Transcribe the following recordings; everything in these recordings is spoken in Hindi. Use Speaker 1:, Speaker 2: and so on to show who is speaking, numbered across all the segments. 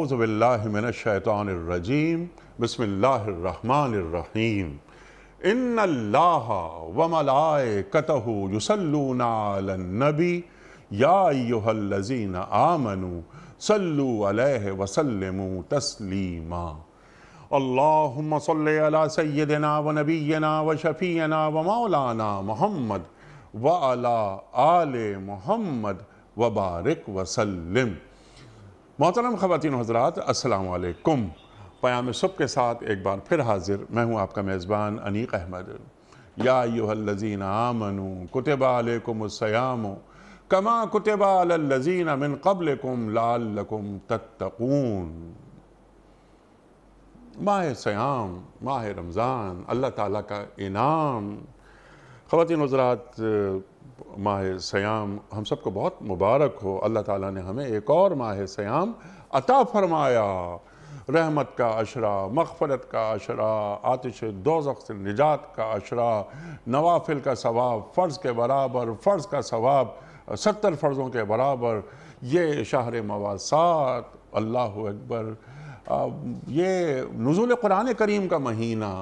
Speaker 1: आउज़बिल्लिमिनशैतानरजीम बसमीम इन अल्लाह वमलाए कतहु युसल्लूनाबी याजीन आमनु सल्लु अलैहि वसल्लमु तस्लीमा अल्लाहुम्म सल्लि अला सय्यदिना व नबीना व शफीना व मौलाना मोहम्मद व अला आले मोहम्मद व बारिक वसल्लम मोहतरम ख़वान हजरात असलकुम प्याम सब के साथ एक बार फिर हाजिर मैं हूँ आपका मेज़बान अनीक अहमद या याजीन आमनु कुतबालकुमसयाम कमा कुतबालजीन अमिन कबलकुम लालकुम तत्तकून माह सयाम माह रमज़ान अल्लाह ताला का इनाम ख़वान हजरात माह सयाम हम सबको बहुत मुबारक हो अल्लाह ताला ने हमें एक और माह सयाम अता फरमाया रहमत का अशरा मखफ़रत का अशरा आतिश दो से निजात का अशरा नवाफिल का सवाब फ़र्ज़ के बराबर फ़र्ज़ का सवाब सत्तर फ़र्ज़ों के बराबर ये शहर मवासात अल्लाह अकबर ये नज़ुल कुरान करीम का महीना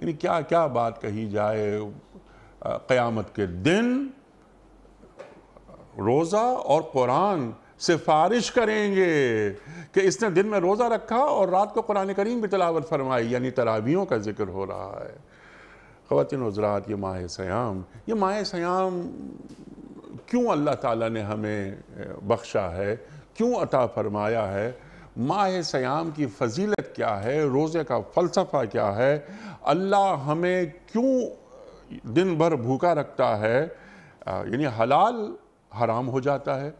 Speaker 1: यानी क्या क्या बात कही जाए क़यामत के दिन रोज़ा और कुरान सिफारिश करेंगे कि इसने दिन में रोज़ा रखा और रात को कुरान करीम भी तलावत फरमाई यानी तरावियों का जिक्र हो रहा है ख़वान हजरात ये माह सयाम ये माह सयाम क्यों अल्लाह ताला ने हमें बख्शा है क्यों अता फरमाया है माह सयाम की फजीलत क्या है रोज़े का फ़लसफ़ा क्या है अल्लाह हमें क्यों दिन भर भूखा रखता है यानी हलाल हराम हो जाता है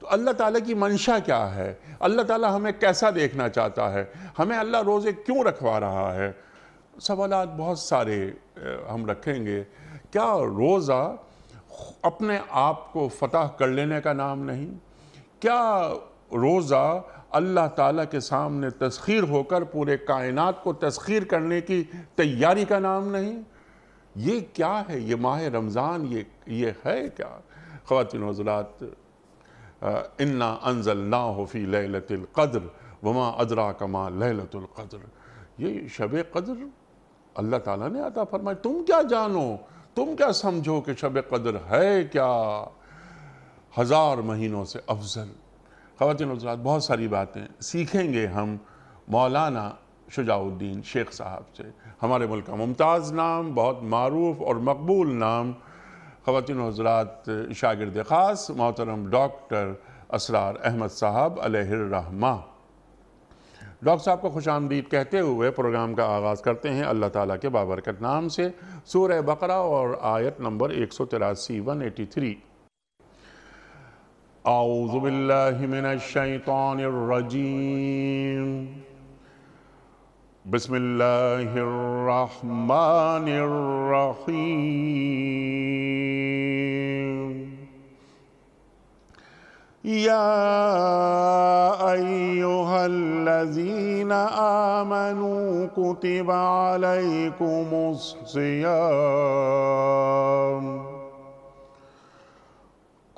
Speaker 1: तो अल्लाह ताला की मंशा क्या है अल्लाह ताला हमें कैसा देखना चाहता है हमें अल्लाह रोज़े क्यों रखवा रहा है सवाल बहुत सारे हम रखेंगे क्या रोज़ा अपने आप को फतह कर लेने का नाम नहीं क्या रोज़ा अल्लाह ताला के सामने तस्खीर होकर पूरे कायनात को तस्खीर करने की तैयारी का नाम नहीं ये क्या है ये माह रमज़ान ये ये है क्या ख़वातिन हजरात इन्ना अनजल ना होफ़ी लहलतलक़द्र वमा अदरा कमा लहलतलक़द्र ये शब कदर अल्लाह ताला ने अता फरमाया तुम क्या जानो तुम क्या समझो कि शब कदर है क्या हज़ार महीनों से अफजल ख़वान हजरात बहुत सारी बातें सीखेंगे हम मौलाना शुजाउद्दीन शेख साहब से हमारे मुल्क का मुमताज़ नाम बहुत मरूफ और मकबूल नाम खातिन हजरात शागिरद ख़ास मोहतरम डॉक्टर असरार अहमद साहब अलहरमा डॉक्टर साहब को खुश आमदीद कहते हुए प्रोग्राम का आगाज़ करते हैं अल्लाह ताला के बाबरकत नाम से सूर बकरा और आयत नंबर एक सौ तिरासी वन एटी थ्री आउज़बिल्लिमिनशैतरजीम بسم الله الرحمن الرحيم يا ايها الذين امنوا كتب عليكم الصيام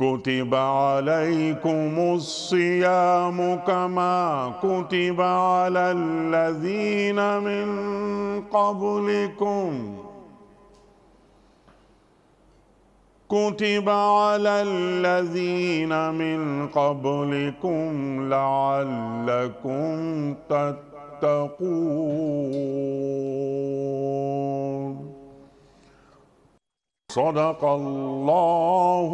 Speaker 1: كتب عليكم الصيام كما كتب على الذين من قبلكم كتب على الذين من قبلكم لعلكم تتقون صدق अल्लाह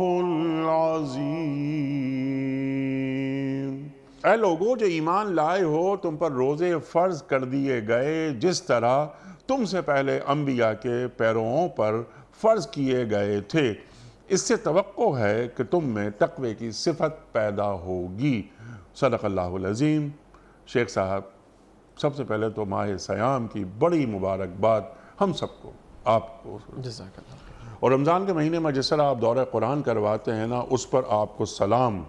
Speaker 1: ए लोगों जो ईमान लाए हो तुम पर रोज़े फ़र्ज़ कर दिए गए जिस तरह तुमसे पहले अम्बिया के पैरों पर फ़र्ज़ किए गए थे इससे तो है कि तुम में तकवे की सिफत पैदा होगी सदक अल्लाज़ीम शेख साहब सबसे पहले तो माह सयाम की बड़ी मुबारकबाद हम सबको आपको और रमज़ान के महीने में जिस तरह आप दौरे कुरान करवाते हैं ना उस पर आपको सलाम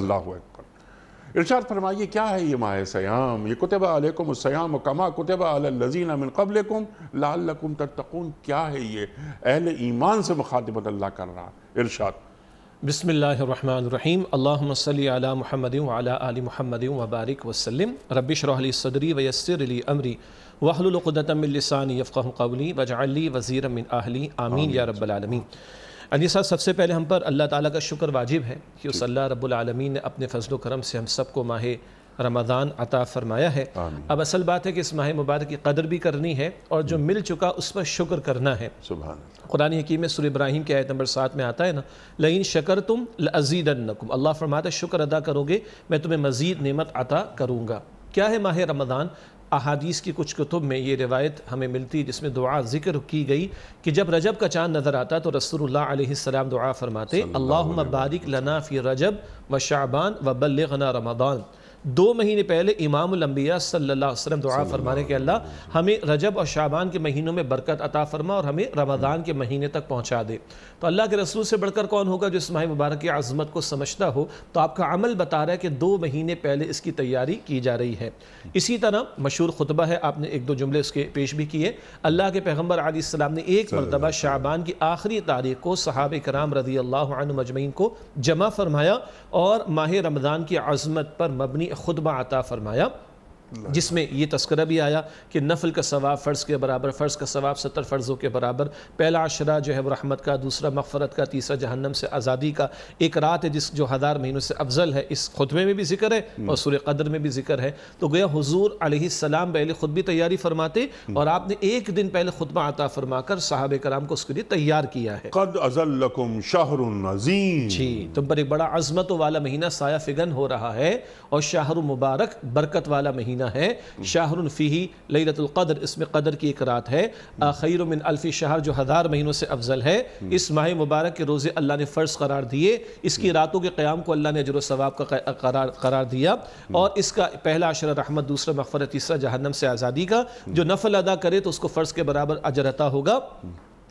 Speaker 1: अल्लाह अकबर इर्शाद फरमाइए क्या है ये माह सयाम ये कुतबा अलैकुम सयाम कमा कुतबा अलजीना मिन कबलकुम लालकुम तत्तकून क्या है ये अहल ईमान से मुखातबत अल्लाह कर रहा इर्शाद
Speaker 2: बसमीम अल्लाम महमद आल महमद वबारक वसलम रबिशरली सदरी वयसर अली अमरी वहलुलक़दतमिलसानी यफ़ा कवली वजाली वज़ीर मिन आहली आमीन या रब्बालमीन अली साहब सबसे पहले हम पर अल्लाह ताला का शुक्र वाजिब है कि उस अल्लाह रब्बालमीन ने अपने फ़जल करम से हम सबको माह रमज़ान अता फ़रमाया है अब असल बात है कि इस माह मुबारक की कदर भी करनी है और जो मिल चुका उस पर शुक्र करना है सुबह कुरानी हकीम में सुर इब्राहिम के आयत नंबर सात में आता है ना लईन शकर तुम लजीदनकुम अल्लाह फरमाता शुक्र अदा करोगे मैं तुम्हें मज़ीद नेमत अता करूँगा क्या है माह रमज़ान अहादीस की कुछ कुतुब में ये रिवायत हमें मिलती जिसमें दुआ जिक्र की गई कि जब रजब का चांद नज़र आता तो रसोल्ला दुआ फरमाते अल्लाह बारिक लना फ़ी रजब व शाबान व बल्लना रमदान दो महीने पहले इमाम अम्बिया सल्ला दुआ फरमाने के अल्लाह हमें रजब और शाबान के महीनों में बरकत अता फरमा और हमें रमज़ान के महीने तक पहुँचा दे तो अल्लाह के रसूल से बढ़कर कौन होगा जो इस माह मुबारक की आज़मत को समझता हो तो आपका अमल बता रहा है कि दो महीने पहले इसकी तैयारी की जा रही है इसी तरह मशहूर खुतबा है आपने एक दो जुमले इसके पेश भी किए अल्लाह के पैगम्बर आलम ने एक मरतबा शाबान की आखिरी तारीख को सहाब कराम रजी अल्लाह मजमैन को जमा फरमाया और माह रमज़ान की आज़मत पर मबनी خطبہ عطا فرمایا जिसमें यह तस्करा भी आया कि नफल का सवाब फ़र्ज़ के बराबर फ़र्ज़ का सवाब सत्तर फ़र्ज़ों के बराबर पहला अशरा जो है वह रहमत का दूसरा मफ़रत का तीसरा जहन्नम से आज़ादी का एक रात है जिस जो हज़ार महीनों से अफजल है इस खुतबे में भी जिक्र है हम्म। और सूर्य कदर में भी जिक्र है तो गया हजूर आसमाम पहले ख़ुद भी तैयारी फरमाते हम्म। और आपने एक दिन पहले खुतबा अता फरमा कर साहब कराम को उसके लिए तैयार किया है कद अजलकुम जी तुम पर एक बड़ा अजमत वाला महीना साया फिगन हो रहा है और शाहर मुबारक बरकत वाला महीना महीना है शाहरुनफ़ी लतुल्क़दर इसमें कदर की एक रात है आखिर मिन अल्फ़ी शाहर जो हज़ार महीनों से अफजल है इस माह मुबारक के रोज़े अल्लाह ने फ़र्ज़ करार दिए इसकी रातों के क़्याम को अल्लाह ने अजरसवाब का करार करार दिया और इसका पहला अशर रहमत दूसरा मफ़रत तीसरा जहन्नम से आज़ादी का जो नफल अदा करे तो उसको फ़र्ज़ के बराबर अजरता होगा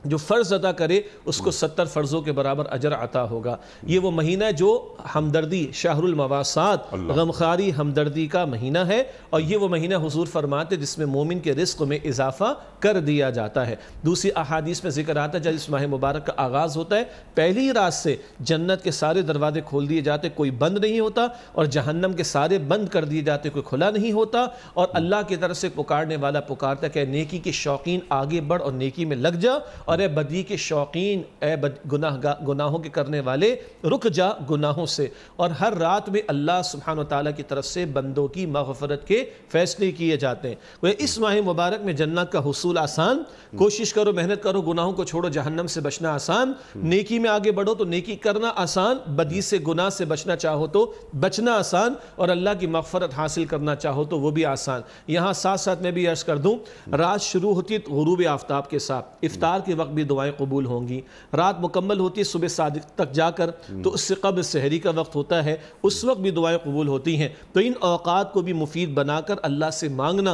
Speaker 2: जो फ़र्ज़ अदा करे उसको हम्म। सत्तर फ़र्ज़ों के बराबर अजर अता होगा ये वो महीना है जो हमदर्दी शाहरुलमवासात गमखारी हमदर्दी का महीना है और ये वो महीना हुजूर फरमाते जिसमें मोमिन के रिस्क में इजाफा कर दिया जाता है दूसरी अहादीस में जिक्र आता है जब इस माह मुबारक का आगाज़ होता है पहली ही रात से जन्नत के सारे दरवाजे खोल दिए जाते कोई बंद नहीं होता और जहन्नम के सारे बंद कर दिए जाते कोई खुला नहीं होता और अल्लाह की तरफ से पुकारने वाला पुकारता क्या नेकी के शौकीन आगे बढ़ और नेकी में लग जा और ए बदी के शौकीन ए बद गुनाह गुनाहों के करने वाले रुक जा गुनाहों से और हर रात में अल्लाह सुबहान ताली की तरफ से बंदों की मगफरत के फैसले किए जाते हैं इस माह मुबारक में जन्नत का हसूल आसान कोशिश करो मेहनत करो गुनाहों को छोड़ो जहन्नम से बचना आसान नेकी में आगे बढ़ो तो नेकी करना आसान बदी से गुनाह से बचना चाहो तो बचना आसान और अल्लाह की मगफरत हासिल करना चाहो तो वह भी आसान यहाँ साथ साथ मैं भी अर्ज़ कर दूँ रात शुरू होती है तो गुरूब आफ्ताब के साथ इफ्तार के वक्त भी दुआएं कबूल होंगी रात मुकम्मल होती है सुबह सादिक तक जाकर तो हम्म। उससे कब सहरी का वक्त होता है उस वक्त भी दुआएं कबूल होती हैं तो इन अवकात को भी मुफीद बनाकर अल्लाह से मांगना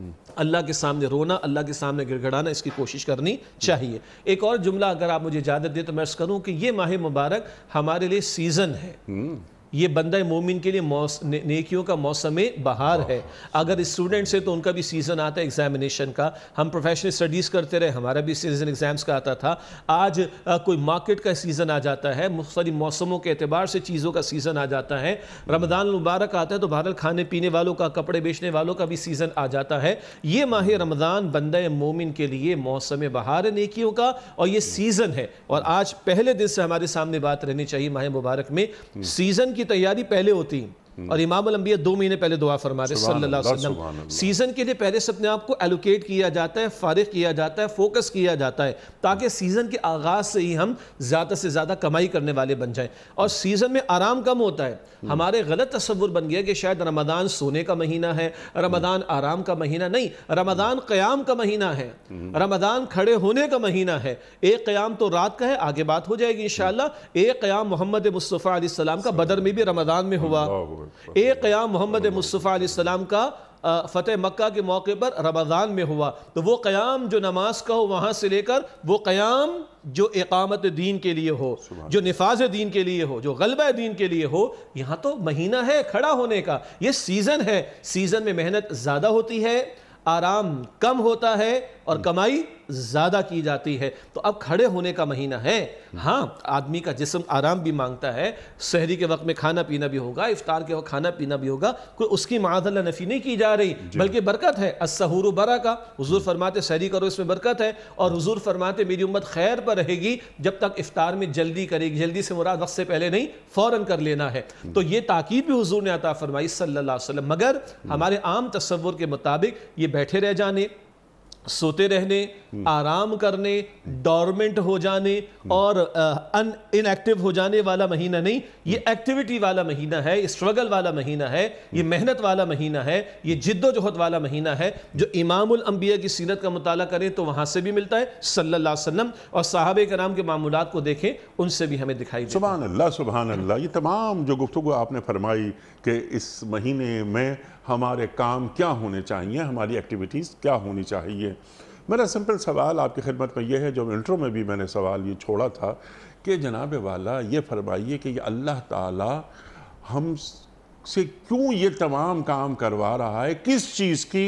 Speaker 2: हम्म। अल्लाह के सामने रोना अल्लाह के सामने गिड़गड़ाना इसकी कोशिश करनी चाहिए एक और जुमला अगर आप मुझे इजाज़त दें तो मैं अर्ज़ करूँ कि ये माह मुबारक हमारे लिए सीज़न है हम्म। ये बंदा मोमिन के लिए मौस, ने, नेकियों का मौसम बहार है अगर स्टूडेंट्स है तो उनका भी सीज़न आता है एग्जामिनेशन का हम प्रोफेशनल स्टडीज़ करते रहे हमारा भी सीज़न एग्ज़ाम्स का आता था आज आ, कोई मार्केट का सीज़न आ जाता है सारी मौसमों के अतबार से चीज़ों का सीज़न आ जाता है रमदान मुबारक आता है तो बहरल खाने पीने वालों का कपड़े बेचने वालों का भी सीज़न आ जाता है ये माह रमज़ान बंद मोमिन के लिए मौसम बहार है नेकियों का और ये सीज़न है और आज पहले दिन से हमारे सामने बात रहनी चाहिए माह मुबारक में सीज़न हम्म। की तैयारी पहले होती और इमाम अलम्बिया दो महीने पहले दुआ फरमा रहे सल्लाम सीज़न के लिए पहले से अपने आप को एलोकेट किया जाता है फारिग किया जाता है फोकस किया जाता है ताकि सीज़न के आगाज़ से ही हम ज़्यादा से ज़्यादा कमाई करने वाले बन जाएं और सीज़न में आराम कम होता है हमारे गलत तस्वुर बन गया कि शायद रमदान सोने का महीना है रमदान आराम का महीना नहीं रमदान क्याम का महीना है रमदान खड़े होने का महीना है एक क्याम तो रात का है आगे बात हो जाएगी इन एक क़याम मोहम्मद मुस्तफ़ा सलाम का बदर में भी रमदान में हुआ एक क़याम मोहम्मद मुस्तफ़ा का फ़तेह मक्का के मौके पर रमज़ान में हुआ तो वो क़याम जो नमाज का हो वहाँ से लेकर वो क़याम जो एकामत दीन के लिए हो जो नफाज दीन के लिए हो जो गलबा दीन के लिए हो यहाँ तो महीना है खड़ा होने का ये सीज़न है सीज़न में मेहनत ज़्यादा होती है आराम कम होता है और हम्म। कमाई ज़्यादा की जाती है तो अब खड़े होने का महीना है हम्म। हाँ आदमी का जिसम आराम भी मांगता है शहरी के वक्त में खाना पीना भी होगा इफ्तार के वक्त खाना पीना भी होगा कोई उसकी मादल नफ़ी नहीं की जा रही बल्कि बरकत है असहूर बरा का हजूर हम्म। फरमाते शहरी करो इसमें बरकत है और हजूर फरमाते मेरी उम्मत खैर पर रहेगी जब तक इफ्तार में जल्दी करेगी जल्दी से मुराद वक्त से पहले नहीं फ़ौर कर लेना है तो ये ताकीद भी हजूर ने अता फरमाई सल्ला वसलम मगर हमारे आम तस्वुर के मुताबिक ये बैठे रह जाने सोते रहने आराम करने डॉर्मेंट हो जाने और अन इनएक्टिव हो जाने वाला महीना नहीं ये एक्टिविटी वाला महीना है स्ट्रगल वाला महीना है ये मेहनत वाला महीना है ये जिद्दोजहद वाला महीना है जो इमामुल अंबिया की सीरत का मुताला करें तो वहां से भी मिलता है सल्ला वसलम और साहब कराम के मामूलत को देखें उनसे भी हमें दिखाई
Speaker 1: सुबह अल्लाह सुबह अल्लाह ये तमाम जो गुफ्तु आपने फरमाई कि इस महीने में हमारे काम क्या होने चाहिए हमारी एक्टिविटीज़ क्या होनी चाहिए मेरा सिंपल सवाल आपकी खिदमत में यह है जो इंटर में भी मैंने सवाल ये छोड़ा था कि जनाब वाला ये फरमाइए कि अल्लाह ताला हम से क्यों ये तमाम काम करवा रहा है किस चीज़ की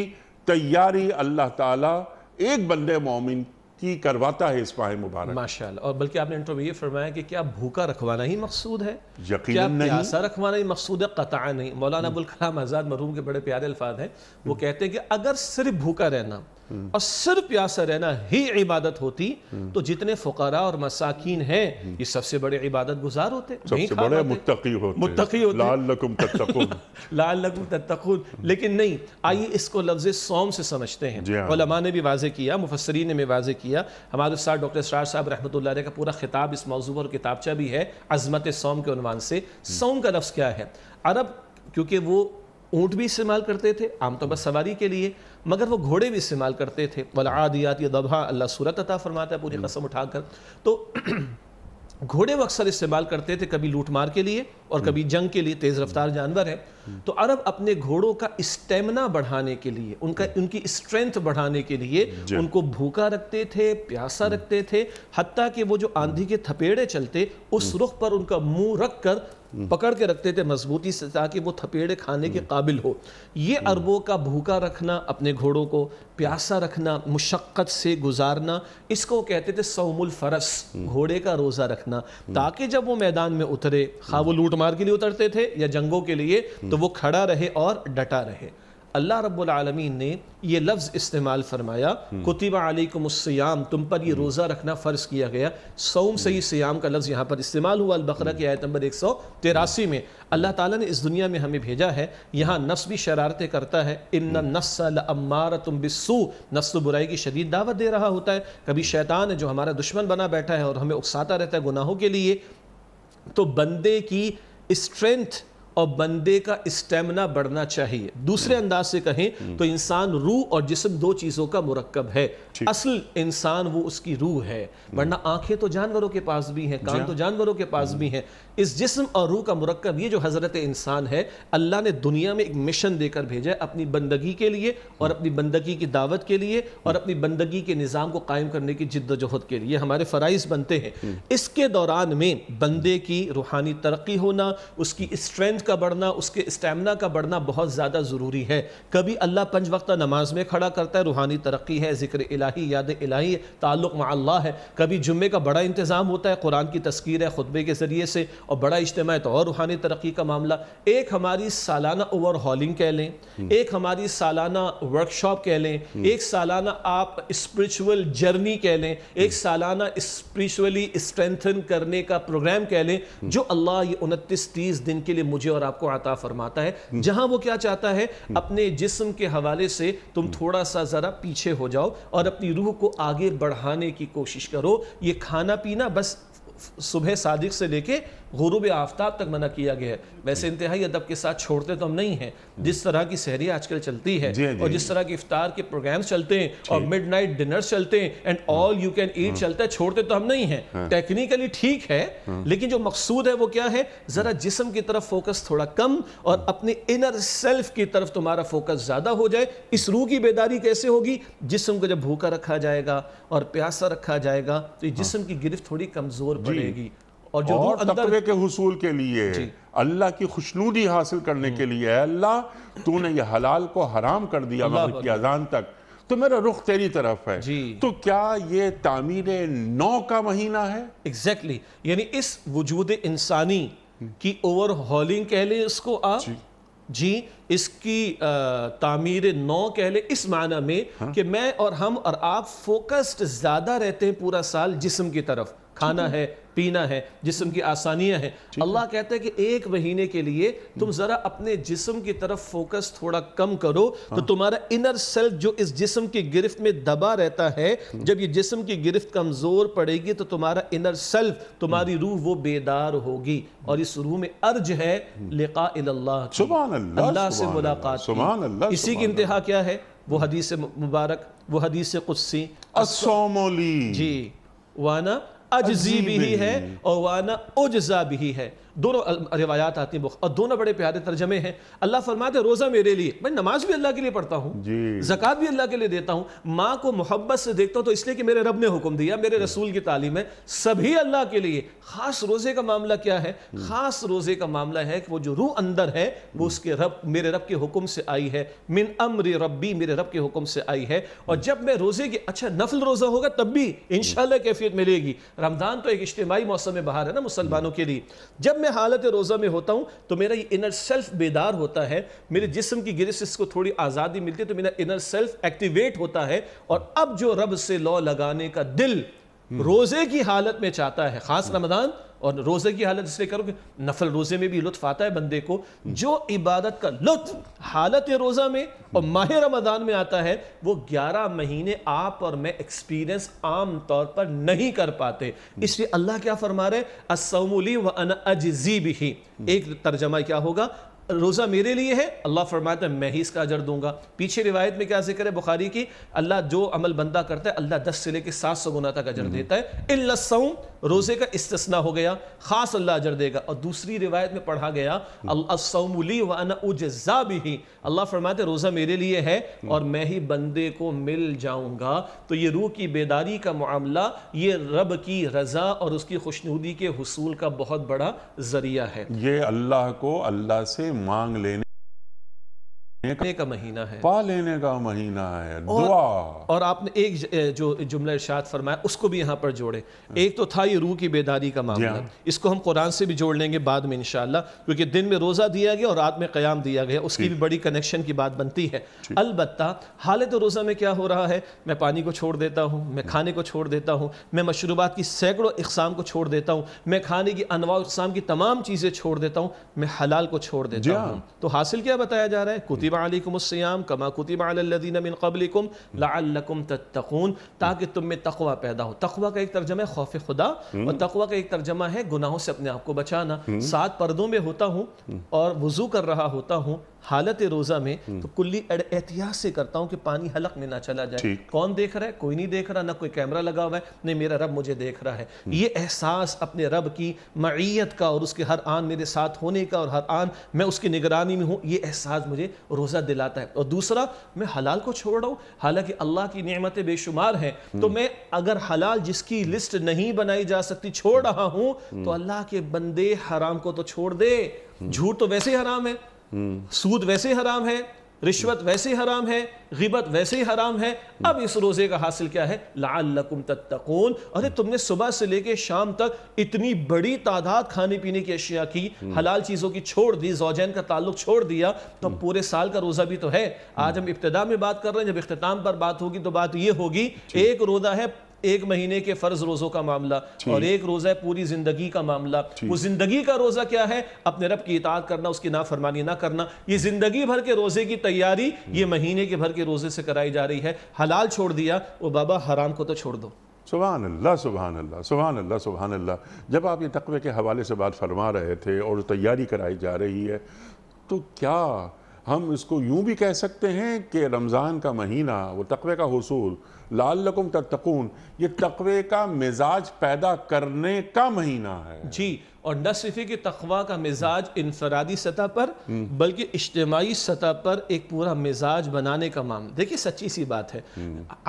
Speaker 1: तैयारी अल्लाह ताला एक बंदे मोमिन की करवाता
Speaker 2: है इस पाए मुबारक माशाल्लाह और बल्कि आपने इंटरव्यू ये फरमाया कि क्या भूखा रखवाना ही मकसूद है क्या प्यासा रखवाना ही मकसूद है कता नहीं मौलाना अबुल कलाम आज़ाद मरूम के बड़े प्यारे अल्फाज हैं वो कहते हैं कि अगर सिर्फ भूखा रहना और सिर्फ प्यासा रहना ही इबादत होती तो जितने फुकारा और मसाकिन हैं ये सबसे बड़े इबादत गुजार होते
Speaker 1: बड़े
Speaker 2: लाल लेकिन नहीं आइए इसको लफ्ज सोम से समझते हैं ओलमा हाँ। ने भी वाजे किया मुफसरी ने भी वाजे किया हमारे साथ डॉक्टर सरार साहब रहमत का पूरा खिताब इस मौजूद और किताबचा भी है अजमत सोम के उनवान से सोम का लफ्ज़ क्या है अरब क्योंकि वो ऊँट भी इस्तेमाल करते थे आमतौर पर सवारी के लिए मगर वो घोड़े भी इस्तेमाल करते थे वलादियात या दबा अल्लाह सूरत अता फरमाता है पूरी कसम उठाकर तो घोड़े वो अक्सर इस्तेमाल करते थे कभी लूट मार के लिए और कभी हम्म। जंग के लिए तेज़ रफ्तार हम्म। जानवर है हम्म। तो अरब अपने घोड़ों का स्टेमिना बढ़ाने के लिए उनका उनकी स्ट्रेंथ बढ़ाने के लिए उनको भूखा रखते थे प्यासा रखते थे हत्या कि वो जो आंधी के थपेड़े चलते उस रुख पर उनका मुंह रख कर पकड़ के रखते थे मजबूती से ताकि वो थपेड़े खाने के काबिल हो ये अरबों का भूखा रखना अपने घोड़ों को प्यासा रखना मुशक्क़त से गुजारना इसको कहते थे सौमुल फरस घोड़े का रोज़ा रखना ताकि जब वो मैदान में उतरे खा हाँ, वो लूट शुमार के लिए उतरते थे या जंगों के लिए तो वो खड़ा रहे और डटा रहे अल्लाह रब्लमीन ने यह लफ्ज़ इस्तेमाल फरमाया हम्म। कुतिबा अलैकुमस्याम तुम पर यह हम्म। रोज़ा रखना फ़र्ज़ किया गया सोम से ही हम्म। सियाम का लफ्ज़ यहाँ पर इस्तेमाल हुआ अलबकरा की आयत नंबर एक सौ तेरासी में अल्लाह ताला ने इस दुनिया में हमें भेजा है यहाँ नफ्स भी शरारते करता है इमना नफ्स अम्मार तुम बिस्सू नफ्स बुराई की शदीद दावत दे रहा होता है कभी शैतान है जो हमारा दुश्मन बना बैठा है और हमें उकसाता रहता है गुनाहों के लिए तो बंदे की strength और बंदे का स्टेमिना बढ़ना चाहिए दूसरे हम्म। अंदाज से कहें हम्म। तो इंसान रूह और जिस्म दो चीज़ों का मुरक्कब है असल इंसान वो उसकी रूह है हम्म। वरना आंखें तो जानवरों के पास भी हैं कान हाँ। तो जानवरों के पास भी हैं इस जिस्म और रूह का मुरक्कब ये जो हज़रत इंसान है अल्लाह ने दुनिया में एक मिशन देकर भेजा है अपनी बंदगी के लिए और अपनी बंदगी की दावत के लिए और अपनी बंदगी के निज़ाम को कायम करने की जिद्दोजहद के लिए हमारे फ़राइज़ बनते हैं इसके दौरान में बंदे की रूहानी तरक्की होना उसकी स्ट्रेंथ स्ट्रेंथ का बढ़ना उसके स्टेमिना का बढ़ना बहुत ज़्यादा ज़रूरी है कभी अल्लाह पंच वक्त नमाज में खड़ा करता है रूहानी तरक्की है जिक्र इलाही याद इलाही ताल्लुक अल्लाह है कभी जुम्मे का बड़ा इंतज़ाम होता है कुरान की तस्कीर है ख़ुतबे के ज़रिए से और बड़ा इज्तम है तो और रूहानी तरक्की का मामला एक हमारी सालाना ओवर हॉलिंग हम्म। हम्म। कह लें एक हमारी हम्म। सालाना वर्कशॉप कह लें एक सालाना आप स्परिचुअल जर्नी कह लें एक सालाना स्परिचुअली स्ट्रेंथन करने का प्रोग्राम कह लें जो अल्लाह ये उनतीस तीस दिन के लिए मुझे दीजिए और आपको आता फरमाता है जहां वो क्या चाहता है अपने जिस्म के हवाले से तुम थोड़ा सा ज़रा पीछे हो जाओ और अपनी रूह को आगे बढ़ाने की कोशिश करो ये खाना पीना बस सुबह सादिक से लेके गुरूब आफ्ताब तक मना किया गया है वैसे इंतहाई अदब के साथ छोड़ते तो हम नहीं हैं जिस तरह की सहरी आजकल चलती है जी, जी, और जिस तरह की इफ्तार के प्रोग्राम्स चलते हैं और मिड नाइट डिनर चलते हैं and all you can eat चलता है छोड़ते तो हम नहीं हैं टेक्निकली हाँ। ठीक है हाँ। लेकिन जो मकसूद है वो क्या है ज़रा हाँ। जिसम की तरफ फोकस थोड़ा कम और अपने इनर सेल्फ की तरफ तुम्हारा फोकस ज़्यादा हो जाए इस रूह की बेदारी कैसे होगी जिसम को जब भूखा रखा जाएगा और प्यासा रखा जाएगा तो जिसम की गिरफ्त थोड़ी कमज़ोर बढ़ेगी और जो और अंदर
Speaker 1: के हसूल के लिए अल्लाह की खुशनूदी हासिल करने हम्म। के लिए अल्लाह तूने ये हलाल को हराम कर दिया मगर की अजान तक तो मेरा रुख तेरी तरफ है जी। तो क्या ये तामीर
Speaker 2: नौ का महीना है एग्जैक्टली exactly. यानी इस वजूद इंसानी हम्म। की ओवर हॉलिंग कह ले इसको आप जी, जी इसकी तामीर नौ कह ले इस माना में हा? कि मैं और हम और आप फोकस्ड ज्यादा रहते हैं पूरा साल जिस्म की तरफ खाना है पीना है जिसम की आसानियां हैं अल्लाह कहते हैं कि एक महीने के लिए तुम ज़रा अपने जिसम की तरफ फोकस थोड़ा कम करो तो हाँ। तो तुम्हारा इनर सेल्फ जो इस जिसम की गिरफ्त में दबा रहता है हम्म। जब ये जिसम की गिरफ्त कमज़ोर पड़ेगी तो तुम्हारा इनर सेल्फ तुम्हारी हम्म। रूह वो बेदार होगी और इस रूह में अर्ज है हम्म। लिका अल्लाह से मुलाकात इसी की इंतहा क्या है वो हदीस मुबारक वो हदीस कुस्सी जी वाना अजजी भी है और वाना उजजा भी है दोनों रिवायात आती हैं और दोनों बड़े प्यारे तर्जमे हैं अल्लाह फरमाते रोज़ा मेरे लिए मैं नमाज भी अल्लाह के लिए पढ़ता हूँ ज़क़़त भी अल्लाह के लिए देता हूँ माँ को मोहब्बत से देखता हूँ तो इसलिए कि मेरे रब ने हुक्म दिया मेरे रसूल की तालीम है सभी अल्लाह के लिए ख़ास रोज़े का मामला क्या है ख़ास रोज़े का मामला है कि वो जो रूह अंदर है वो उसके रब मेरे रब के हुक्म से आई है मिन अमर रबी मेरे रब के हुक्म से आई है और जब मैं रोज़े की अच्छा नफल रोज़ा होगा तब भी इन कैफियत मिलेगी रमज़ान तो एक इज्तमाही मौसम में बाहर है ना मुसलमानों के लिए जब मैं हालत रोज़ा में होता हूँ तो मेरा ये इनर सेल्फ बेदार होता है मेरे जिसम की गिरसिस को थोड़ी आज़ादी मिलती है तो मेरा इनर सेल्फ एक्टिवेट होता है और अब जो रब से लॉ लगाने का दिल रोज़े की हालत में चाहता है ख़ास रमदान और रोज़े की हालत इसलिए करो कि नफल रोज़े में भी लुत्फ आता है बंदे को जो इबादत का लुत्फ हालत रोज़ा में और माह रमदान में आता है वो ग्यारह महीने आप और मैं एक्सपीरियंस आम तौर पर नहीं कर पाते इसलिए अल्लाह क्या फरमा रहे असमूली व अन अजी भी एक तर्जमा क्या होगा रोज़ा मेरे लिए है अल्लाह फरमाता है मैं ही इसका अजर दूंगा पीछे रिवायत में क्या जिक्र है बुखारी की अल्लाह जो अमल बंदा करता है अल्लाह दस से लेकर सात सौ गुना तक अजर देता है रोज़े का इस्तना हो गया ख़ास अल्लाह अजर देगा और दूसरी रिवायत में पढ़ा गया भी अल्लाह फरमाते रोज़ा मेरे लिए है और मैं ही बंदे को मिल जाऊंगा तो ये रूह की बेदारी का मामला ये रब की रज़ा और उसकी खुशनूदी के हसूल का बहुत बड़ा ज़रिया है ये
Speaker 1: अल्लाह को अल्लाह से मांग लेने लेने का
Speaker 2: महीना है पा
Speaker 1: लेने का महीना है और, दुआ
Speaker 2: और आपने एक जो जुमला इर्शाद फरमाया उसको भी यहाँ पर जोड़े एक तो था ये रूह की बेदारी का मामला हाँ। इसको हम कुरान से भी जोड़ लेंगे बाद में इनशाला क्योंकि दिन में रोज़ा दिया गया और रात में क्याम दिया गया उसकी भी बड़ी कनेक्शन की बात बनती है अलबत् हाल तो रोज़ा में क्या हो रहा है मैं पानी को छोड़ देता हूँ मैं खाने को छोड़ देता हूँ मैं मशरूबात की सैकड़ों इकसाम को छोड़ देता हूँ मैं खाने की अनवा इकसाम की तमाम चीज़ें छोड़ देता हूँ मैं हलाल को छोड़ देता हाँ। हूँ तो हासिल क्या बताया जा रहा है कुतिबा कुतिबासम कमा कुतिबादीन कबलिकुम लाकुम तत्तकून ताकि तुम में तकवा पैदा हो तकवा का एक तर्जमा है खौफ खुदा हम्म। और तकवा का एक तर्जमा है गुनाहों से अपने आप को बचाना हम्म। सात पर्दों में होता हूँ हम्म। और वजू कर रहा होता हूँ हालत रोज़ा में हम्म। तो कुल्ली एहतियात से करता हूँ कि पानी हलक में ना चला जाए कौन देख रहा है कोई नहीं देख रहा ना कोई कैमरा लगा हुआ है नहीं मेरा रब मुझे देख रहा है हम्म। ये एहसास अपने रब की मैत का और उसके हर आन मेरे साथ होने का और हर आन मैं उसकी निगरानी में हूँ ये एहसास मुझे रोज़ा दिलाता है और दूसरा मैं हलाल को छोड़ रहा हूँ हालांकि अल्लाह की नियमतें बेशुमार हैं तो हम्म। मैं अगर हलाल जिसकी लिस्ट नहीं बनाई जा सकती छोड़ रहा हूँ तो अल्लाह के बंदे हराम को तो छोड़ दे झूठ तो वैसे ही हराम है सूद वैसे हराम है रिश्वत वैसे हराम है गिबत वैसे ही हराम है अब इस रोज़े का हासिल क्या है लाकुम तत्तकून अरे तुमने सुबह से लेके शाम तक इतनी बड़ी तादाद खाने पीने की अशिया की हलाल चीज़ों की छोड़ दी जोजैन का ताल्लुक छोड़ दिया तो पूरे साल का रोज़ा भी तो है आज हम इब्तदा में बात कर रहे हैं जब इख्ताम पर बात होगी तो बात यह होगी एक रोज़ा है एक महीने के फर्ज रोजों का मामला और एक रोजा है पूरी जिंदगी का मामला वो जिंदगी का रोजा क्या है अपने रब की इतात करना उसकी ना फरमानी ना करना ये जिंदगी भर के रोजे की तैयारी ये महीने के भर के रोजे से कराई जा रही है हलाल छोड़ दिया वो बाबा हराम को तो छोड़ दो
Speaker 1: सुबह अल्लाह सुबह अल्लाह सुबहान अल्लाह सुबहान अल्लाह जब आप ये तकवे के हवाले से बात फरमा रहे थे और तैयारी कराई जा रही है तो क्या हम इसको यूं भी कह सकते हैं कि रमज़ान का महीना वो तकवे का हसूल लाल लकुम तकून ये तकवे का
Speaker 2: मिजाज पैदा करने का महीना है जी और न सिर्फ कि तखवा का मिजाज इनफरादी सतह पर बल्कि इज्तमाही सतह पर एक पूरा मिजाज बनाने का मामला देखिए सच्ची सी बात है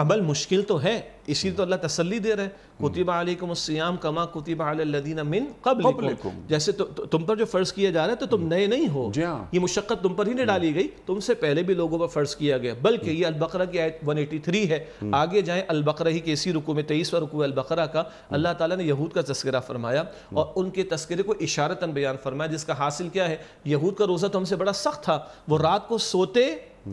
Speaker 2: अमल मुश्किल तो है इसी तो अल्लाह तसली दे रहे हैं कुतिबाकुमसयाम कमा कुतिबादीन मिन कबल जैसे तु, तु, तुम पर जो फ़र्ज़ किया जा रहा है तो तुम नए नहीं हो हाँ। ये मुशक्क़त तुम पर ही नहीं डाली गई तुमसे पहले भी लोगों पर फ़र्ज़ किया गया बल्कि ये अलबकर की आयत 183 है हम्म। आगे आगे जाएँ अलबकर ही के इसी रुकू में तेईसवा रुकू अलबकरा का अल्लाह ताला ने यहूद का तस्करा फरमाया और उनके तस्करे को इशारतन बयान फरमाया जिसका हासिल क्या है यहूद का रोज़ा तो हमसे बड़ा सख्त था वो रात को सोते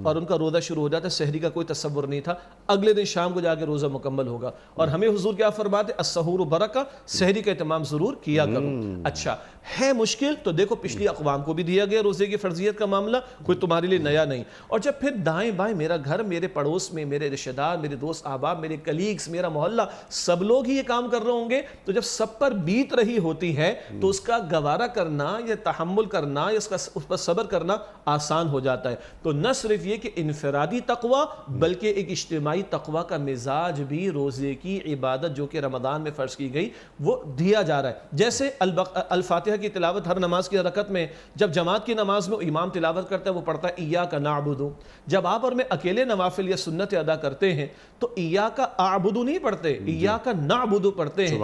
Speaker 2: और उनका रोज़ा शुरू हो जाता है शहरी का कोई तस्वुर नहीं था अगले दिन शाम को जाके रोज़ा मुकम्मल होगा और हमें हजूर क्या फरमाते असहूर बरक का शहरी का अहतमाम ज़रूर किया करो हम्म। अच्छा है मुश्किल तो देखो पिछली अकवाम को भी दिया गया रोज़े की फर्जियत का मामला कोई तुम्हारे लिए नया नहीं और जब फिर दाएँ बाएँ मेरा घर मेरे पड़ोस में मेरे रिश्तेदार मेरे दोस्त अहबाब मेरे कलीग्स मेरा मोहल्ला सब लोग ही ये काम कर रहे होंगे तो जब सब पर बीत रही होती है तो हम्म। उसका गवारा करना या तहमुल करना या उसका उस पर सब्र करना आसान हो जाता है तो न सिर्फ सिर्फ ये कि इनफरादी तकवा बल्कि एक इज्तमाही तकवा का मिजाज भी रोज़े की इबादत जो कि रमदान में फ़र्ज की गई वो दिया जा रहा है जैसे अलफातह की तिलावत हर नमाज की रकत में जब जमात की नमाज में इमाम तिलावत करता है वो पढ़ता है ईया का नाबुदो जब आप और मैं अकेले नवाफिल या सुन्नत अदा करते हैं तो ईया का आबुदो नहीं पढ़ते ईया का नाबुदो पढ़ते हैं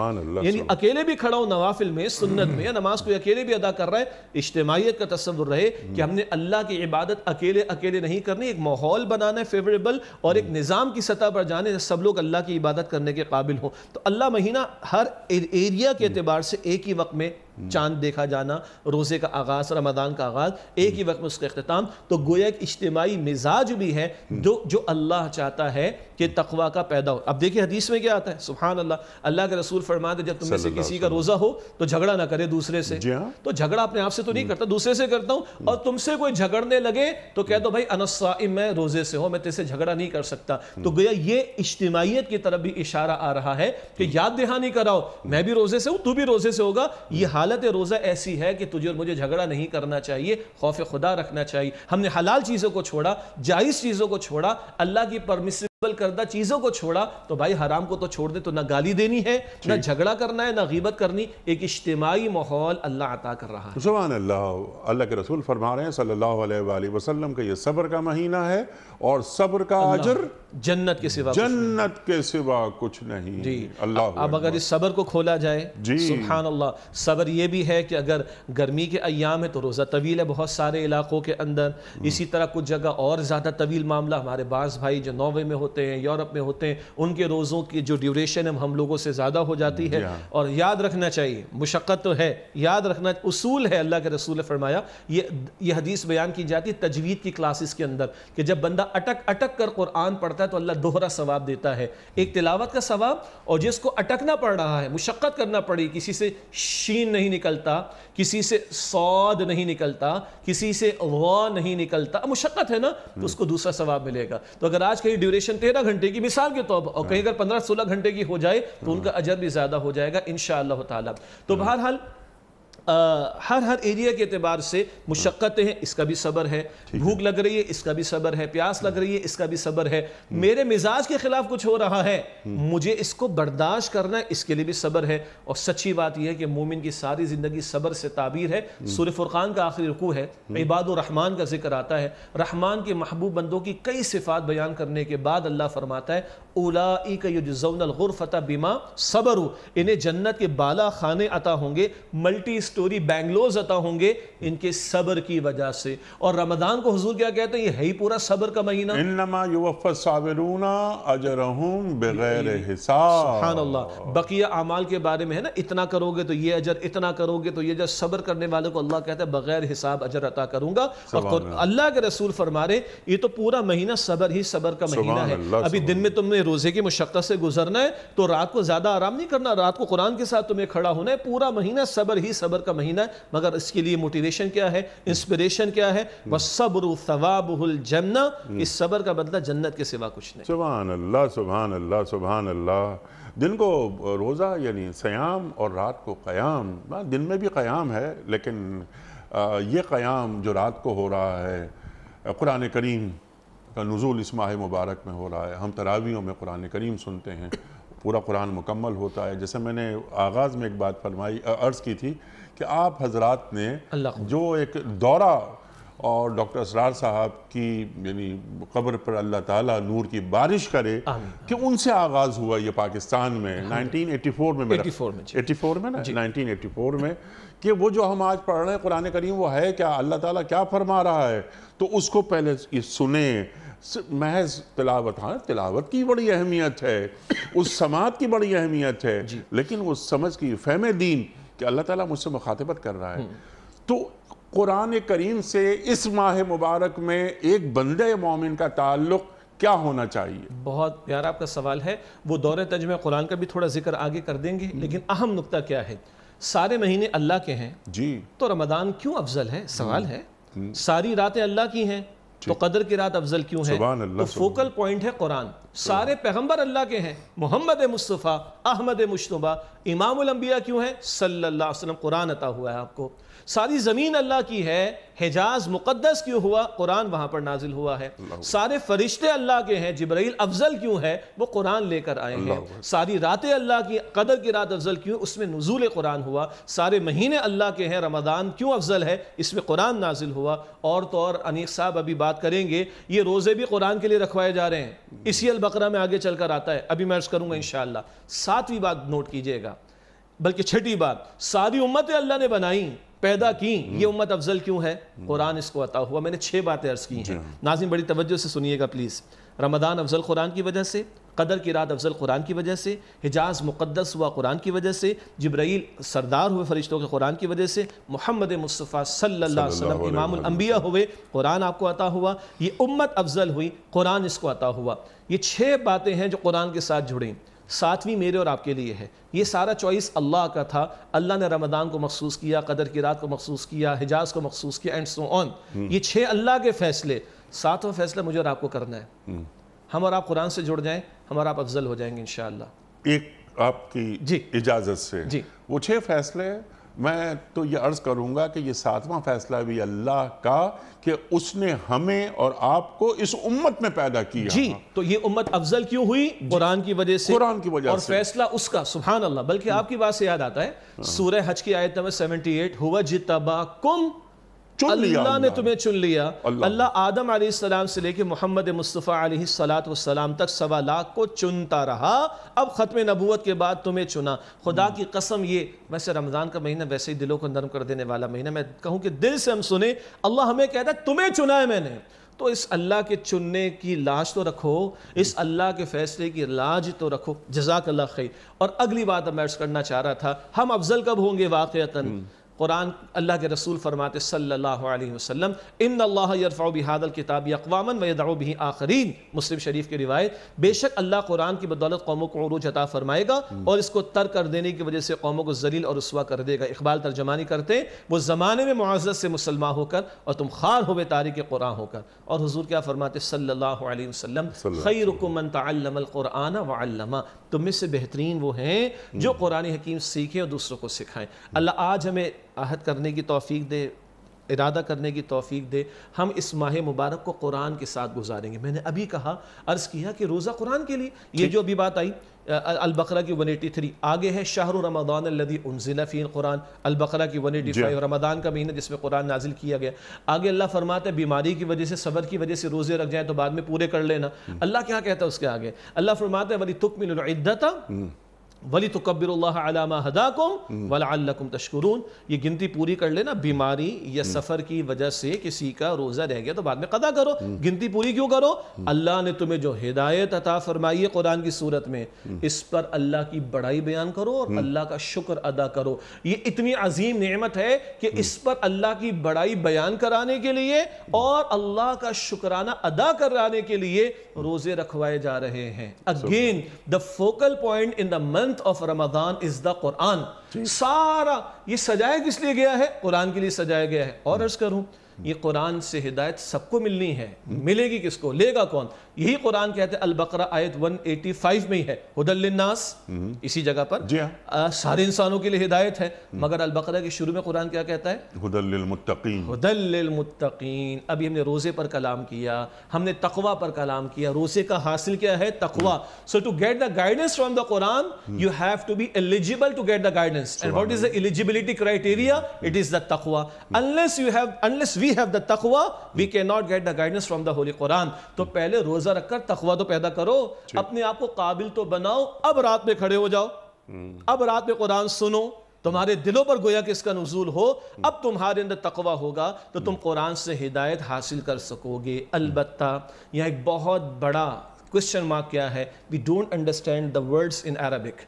Speaker 2: यानी अकेले भी खड़ा हो नवाफिल में सुन्नत में या नमाज कोई अकेले भी अदा कर रहा है इज्तमाहीत का तस्वुर रहे कि हम्म। हमने अल्लाह की इबादत अकेले अकेले नहीं करनी एक माहौल बनाना है फेवरेबल और एक हम्म। निज़ाम की सतह पर जाने सब लोग अल्लाह की इबादत करने के काबिल हों तो अल्लाह महीना हर एरिया के अतबार हम्म। से एक ही वक्त में चांद देखा जाना रोज़े का आगाज़ रमदान का आगाज़ एक ही वक्त में उसका अख्ताम तो गोया एक इज्तमाही मिजाज भी है जो जो अल्लाह चाहता है कि तकवा का पैदा हो अब देखिए हदीस में क्या आता है सुबहान अल्लाह अल्लाह के रसूल फरमा दे जब तुम से किसी का रोज़ा हो तो झगड़ा ना करे दूसरे से हाँ। तो झगड़ा अपने आप से तो नहीं हम्म। करता दूसरे से करता हूँ और तुमसे कोई झगड़ने लगे तो कह दो भाई अनसाइम मैं रोज़े से हूँ मैं तेरे झगड़ा नहीं कर सकता तो हम्म। गोया ये इज्तमाहीत की तरफ भी इशारा आ रहा है कि हम्म। याद दहानी कराओ मैं भी रोज़े से हूँ तू भी रोज़े से होगा ये हालत रोज़ा ऐसी है कि तुझे और मुझे झगड़ा नहीं करना चाहिए खौफ खुदा रखना चाहिए हमने हलाल चीज़ों को छोड़ा जायज़ चीज़ों को छोड़ा अल्लाह की परमिश पल करदा चीज़ों को छोड़ा तो भाई हराम को तो छोड़ दे तो ना गाली देनी है ना झगड़ा करना है ना गीबत करनी एक इज्तमाही माहौल अल्लाह अता कर रहा
Speaker 1: है सुबह अल्लाह अल्लाह के रसूल फरमा रहे हैं सल्लल्लाहु अलैहि वसल्लम का ये सब्र का महीना है और सब्र का अजर
Speaker 2: जन्नत के सिवा जन्नत
Speaker 1: के सिवा कुछ नहीं जी अल्लाह अब अगर इस
Speaker 2: सब्र को खोला जाए जी सुबहान अल्लाह सब्र ये भी है कि अगर गर्मी के अयाम है तो रोज़ा तवील है बहुत सारे इलाकों के अंदर हम्म। इसी तरह कुछ जगह और ज़्यादा तवील मामला हमारे बास भाई जो नौवे में होते होते हैं यूरोप में होते हैं उनके रोज़ों की जो ड्यूरेशन है हम लोगों से ज़्यादा हो जाती है और याद रखना चाहिए मुशक्क़त तो है याद रखना उसूल है अल्लाह के रसूल फरमाया ये ये हदीस बयान की जाती है तजवीद की क्लासेस के अंदर कि जब बंदा अटक अटक कर कुरान पढ़ता है तो अल्लाह दोहरा सवाब देता है एक तिलावत का सवाब और जिसको अटकना पड़ रहा है मुशक्क़त करना पड़ी किसी से शीन नहीं निकलता किसी से सौद नहीं निकलता किसी से वाह नहीं निकलता मुशक्क़त है ना तो उसको दूसरा सवाब मिलेगा तो अगर आज कहीं ड्यूरेशन तेरह घंटे की मिसाल के तौर पर और कहीं हाँ। अगर पंद्रह सोलह घंटे की हो जाए तो हाँ। उनका अजर भी ज्यादा हो जाएगा इन शाह तो हाँ। बहरहाल आ, हर हर एरिया के अतबार से मुशक्क़तें हैं इसका भी सब्र है भूख लग रही है इसका भी सब्र है प्यास लग रही है इसका भी सब्र है हम्म। मेरे मिजाज के खिलाफ कुछ हो रहा है मुझे इसको बर्दाश्त करना है इसके लिए भी सब्र है और सच्ची बात यह है कि मोमिन की सारी ज़िंदगी सब्र से ताबीर है हम्म। सुर फुरक़ान का आखिरी रुकू है हम्म। इबादुररहमान का जिक्र आता है रहमान के महबूब बंदों की कई सिफात बयान करने के बाद अल्लाह फरमाता है उलाई बीमा सबर इन्हें जन्नत के बाला खाने अता होंगे मल्टी स्टोरी बैंगलोर जता होंगे इनके सबर की वजह से और रमदान को हजूर क्या कहते हैं ये है ही पूरा सबर का महीना बकिया अमाल के बारे में है ना इतना करोगे तो ये अजर इतना करोगे तो ये जब सबर करने वाले को अल्लाह कहते हैं बगैर हिसाब अजर अता करूंगा और अल्लाह के रसूल फरमा रहे ये तो पूरा महीना सबर ही सबर का महीना है अभी दिन में तुमने रोजे की मुशक्त से गुजरना है तो रात को ज्यादा आराम नहीं करना रात को कुरान के साथ तुम्हें खड़ा होना है पूरा महीना सबर ही सबर का महीना है मगर इसके लिए मोटिवेशन क्या है इंस्पिरेशन क्या है वह हम्म। सब्र सवाबुल जन्ना इस सब्र का बदला जन्नत के सिवा कुछ नहीं
Speaker 1: सुबहान अल्लाह सुबहान अल्लाह सुबहान अल्लाह दिन को रोज़ा यानी सयाम और रात को क़याम हाँ, दिन में भी क़याम है लेकिन ये क़याम जो रात को हो रहा है कुरान करीम का नज़ुल इस माह मुबारक में हो रहा है हम तरावियों में कुरान करीम सुनते हैं पूरा कुरान मुकम्मल होता है जैसे मैंने आगाज़ में एक बात फरमाई अर्ज़ की थी कि आप हजरात ने जो एक दौरा और डॉक्टर असरार साहब की यानी कब्र पर अल्लाह ताला नूर की बारिश करे कि उनसे आगाज़ हुआ ये पाकिस्तान में 1984 में मेरा 84 में 84 में ना 1984 में कि वो जो हम आज पढ़ रहे हैं कुरान करीम वो है क्या अल्लाह ताला क्या फरमा रहा है तो उसको पहले सुने महज तिलावत हाँ तिलावत की बड़ी अहमियत है उस समाज की बड़ी अहमियत है लेकिन उस समझ की फहम दीन कि अल्लाह ताला मुझसे मुखातबत कर रहा है हम्म। तो कुरान करीम से इस माह मुबारक में एक बंदे मोमिन का ताल्लुक़ क्या
Speaker 2: होना चाहिए बहुत प्यारा आपका सवाल है वो दौरे तजमे कुरान का भी थोड़ा जिक्र आगे कर देंगे हम्म। लेकिन अहम नुकता क्या है सारे महीने अल्लाह के हैं जी तो रमदान क्यों अफजल है सवाल हम्म। है सारी रातें अल्लाह की हैं तो कदर की रात अफजल क्यों है तो फोकल पॉइंट है कुरान सारे पैगंबर अल्लाह के हैं मोहम्मद मुस्तफ़ा अहमद मुशतबा इमाम क्यों है सल्लल्लाहु अलैहि वसल्लम कुरान अता हुआ है आपको सारी ज़मीन अल्लाह की है हिजाज मुकद्दस क्यों हुआ कुरान वहां पर नाजिल हुआ है सारे फरिश्ते अल्लाह के हैं जबराइल अफजल क्यों है वो कुरान लेकर आए हैं सारी रातें अल्लाह की कदर की रात अफजल क्यों उसमें नजूल कुरान हुआ सारे महीने अल्लाह के हैं रमदान क्यों अफजल है इसमें कुरान नाजिल हुआ और तो और अनिक साहब अभी बात करेंगे ये रोज़े भी कुरान के लिए रखवाए जा रहे हैं इसी अलबकरा में आगे चलकर आता है अभी मैं अर्ज करूंगा इन सातवीं बात नोट कीजिएगा बल्कि छठी बात सारी उम्मतें अल्लाह ने बनाई पैदा की हम्म। ये उम्मत अफजल क्यों है कुरान इसको अता हुआ मैंने छः बातें अर्ज़ की हैं नाजिम बड़ी तवज्जो से सुनिएगा प्लीज़ रमदान अफजल कुरान की वजह से कदर की रात अफजल कुरान की वजह से हिजाज मुक़दस हुआ कुरान की वजह से जब्राइल सरदार हुए फरिश्तों के कुरान की वजह से मोहम्मद मुस्तफ़ा सल्ला वसम हुए कुरान आपको अता हुआ ये उम्मत अफजल हुई कुरान इसको अता हुआ ये छः बातें हैं जो कुरान के साथ जुड़ी सातवीं मेरे और आपके लिए है ये सारा चॉइस अल्लाह का था अल्लाह ने रमदान को मखसूस किया कदर की रात को मखसूस किया हिजाज को मखसूस किया एंड सो ऑन ये छः अल्लाह के फ़ैसले सातवा फ़ैसला मुझे और आपको करना है हम्म। हम और आप कुरान से जुड़ जाएँ हम और आप अफजल हो जाएंगे इन
Speaker 1: एक आपकी जी इजाज़त से जी वो छः फैसले हैं मैं तो ये अर्ज़ करूँगा कि ये सातवां फैसला भी अल्लाह का कि उसने हमें और आपको इस उम्मत में पैदा किया जी
Speaker 2: तो ये उम्मत अफजल क्यों हुई कुरान की वजह से कुरान की वजह और फैसला उसका सुबहान अल्लाह बल्कि आपकी बात से याद आता है हाँ। सूर्य हज की आयत नंबर सेवेंटी एट हुआ जितबा कुम अल्लाह ने तुम्हें चुन लिया अल्लाह आदम आदम से लेकर मोहम्मद मुस्तफ़ा सलाम तक सवा लाख को चुनता रहा अब ख़त्म नबूत के बाद तुम्हें चुना खुदा की कसम ये वैसे रमज़ान का महीना वैसे ही दिलों को नरम कर देने वाला महीना मैं कहूँ कि दिल से हम सुने अल्लाह हमें कहता है तुम्हें चुना है मैंने तो इस अल्लाह के चुनने की लाश तो रखो इस अल्लाह के फैसले की लाज तो रखो जजाक अल्लाह खैर और अगली बात मैं अर्ज करना चाह रहा था हम अफजल कब होंगे वाक़ता कुरान अल्लाह के रसूल फरमाते सल्लल्लाहु अलैहि इन अल्लाह यरफ़ा बिहादल किताब अकवामन वदाओ आखरीन मुस्लिम शरीफ की रिवायत बेशक अल्लाह कुरान की बदौलत कौमों को अरूज अता फरमाएगा और इसको तर कर देने की वजह से कौमों को जलील और रसवा कर देगा इकबाल तर्जमानी करते वो ज़माने में मुआजत से मुसलमान होकर और तुम खार हो तारिक कुरान होकर और हजूर क्या फरमाते सल्ला वसलम खई रुकमन तमकुराना वल्लमा तुम में से बेहतरीन वो हैं जो हम्म। कुरान हकीम सीखें और दूसरों को सिखाएं अल्लाह आज हमें आहद करने की तोफ़ी दे इरादा करने की तोफ़ी दे हम इस माह मुबारक को कुरान के साथ गुजारेंगे मैंने अभी कहा अर्ज़ किया कि रोज़ा कुरान के लिए ये जो अभी बात आई अलबकरा की वन एटी थ्री आगे है शाहरु रमदान लदी उनजिलाफ़ी कुरान अलबकरा की वन एटी फाइव रमदान का महीना जिसमें कुरान नाजिल किया गया आगे अल्लाह फरमाते हैं बीमारी की वजह से सबर की वजह से रोज़े रख जाए तो बाद में पूरे कर लेना हम्म। अल्लाह क्या कहता है उसके आगे अल्लाह फरमाते वली तुकमिल्दत वली तो कब्बिर हदाकुम वलाकुम तशकुरून ये गिनती पूरी कर लेना बीमारी या हम्म। सफ़र की वजह से किसी का रोज़ा रह गया तो बाद में कदा करो हम्म। गिनती पूरी क्यों करो हम्म। अल्लाह ने तुम्हें जो हिदायत अता फरमाई है कुरान की सूरत में इस पर अल्लाह की बड़ाई बयान करो और अल्लाह का शुक्र अदा करो ये इतनी अजीम नेमत है कि इस पर अल्लाह की बड़ाई बयान कराने के लिए और अल्लाह का शुक्राना अदा कराने के लिए रोज़े रखवाए जा रहे हैं again the focal point in the month month of Ramadan is the Quran सारा ये सजाया किस लिए गया है कुरान के लिए सजाया गया है और hmm. अर्ज करूं ये कुरान से हिदायत सबको मिलनी है मिलेगी किसको लेगा कौन यही कुरान कहते हैं अलबकरा आयत 185 में ही है हुदल्लिन्नास हम्म। इसी जगह पर जी हाँ। आ, सारे इंसानों के लिए हिदायत है हम्म। मगर अलबकरा के शुरू में कुरान क्या कहता है
Speaker 1: हुदल्लिलमुत्तकीन
Speaker 2: अभी हमने रोज़े पर कलाम किया हमने तकवा पर कलाम किया रोज़े का हासिल क्या है तकवा so to get the guidance from the Quran you have to be eligible to get the guidance and what is the eligibility criteria it is the तकवास you have we have the तकवा we can not get the guidance from the holy Quran तो पहले रोजा रखकर तकवा तो पैदा करो अपने आप को काबिल तो बनाओ अब रात में खड़े हो जाओ हम्म। अब रात में कुरान सुनो तुम्हारे दिलों पर गोया कि इसका नजूल हो हम्म। अब तुम्हारे अंदर तकवा होगा तो तुम हम्म। कुरान से हिदायत हासिल कर सकोगे अलबत्ता यह एक बहुत बड़ा क्वेश्चन मार्क क्या है we don't understand the words in Arabic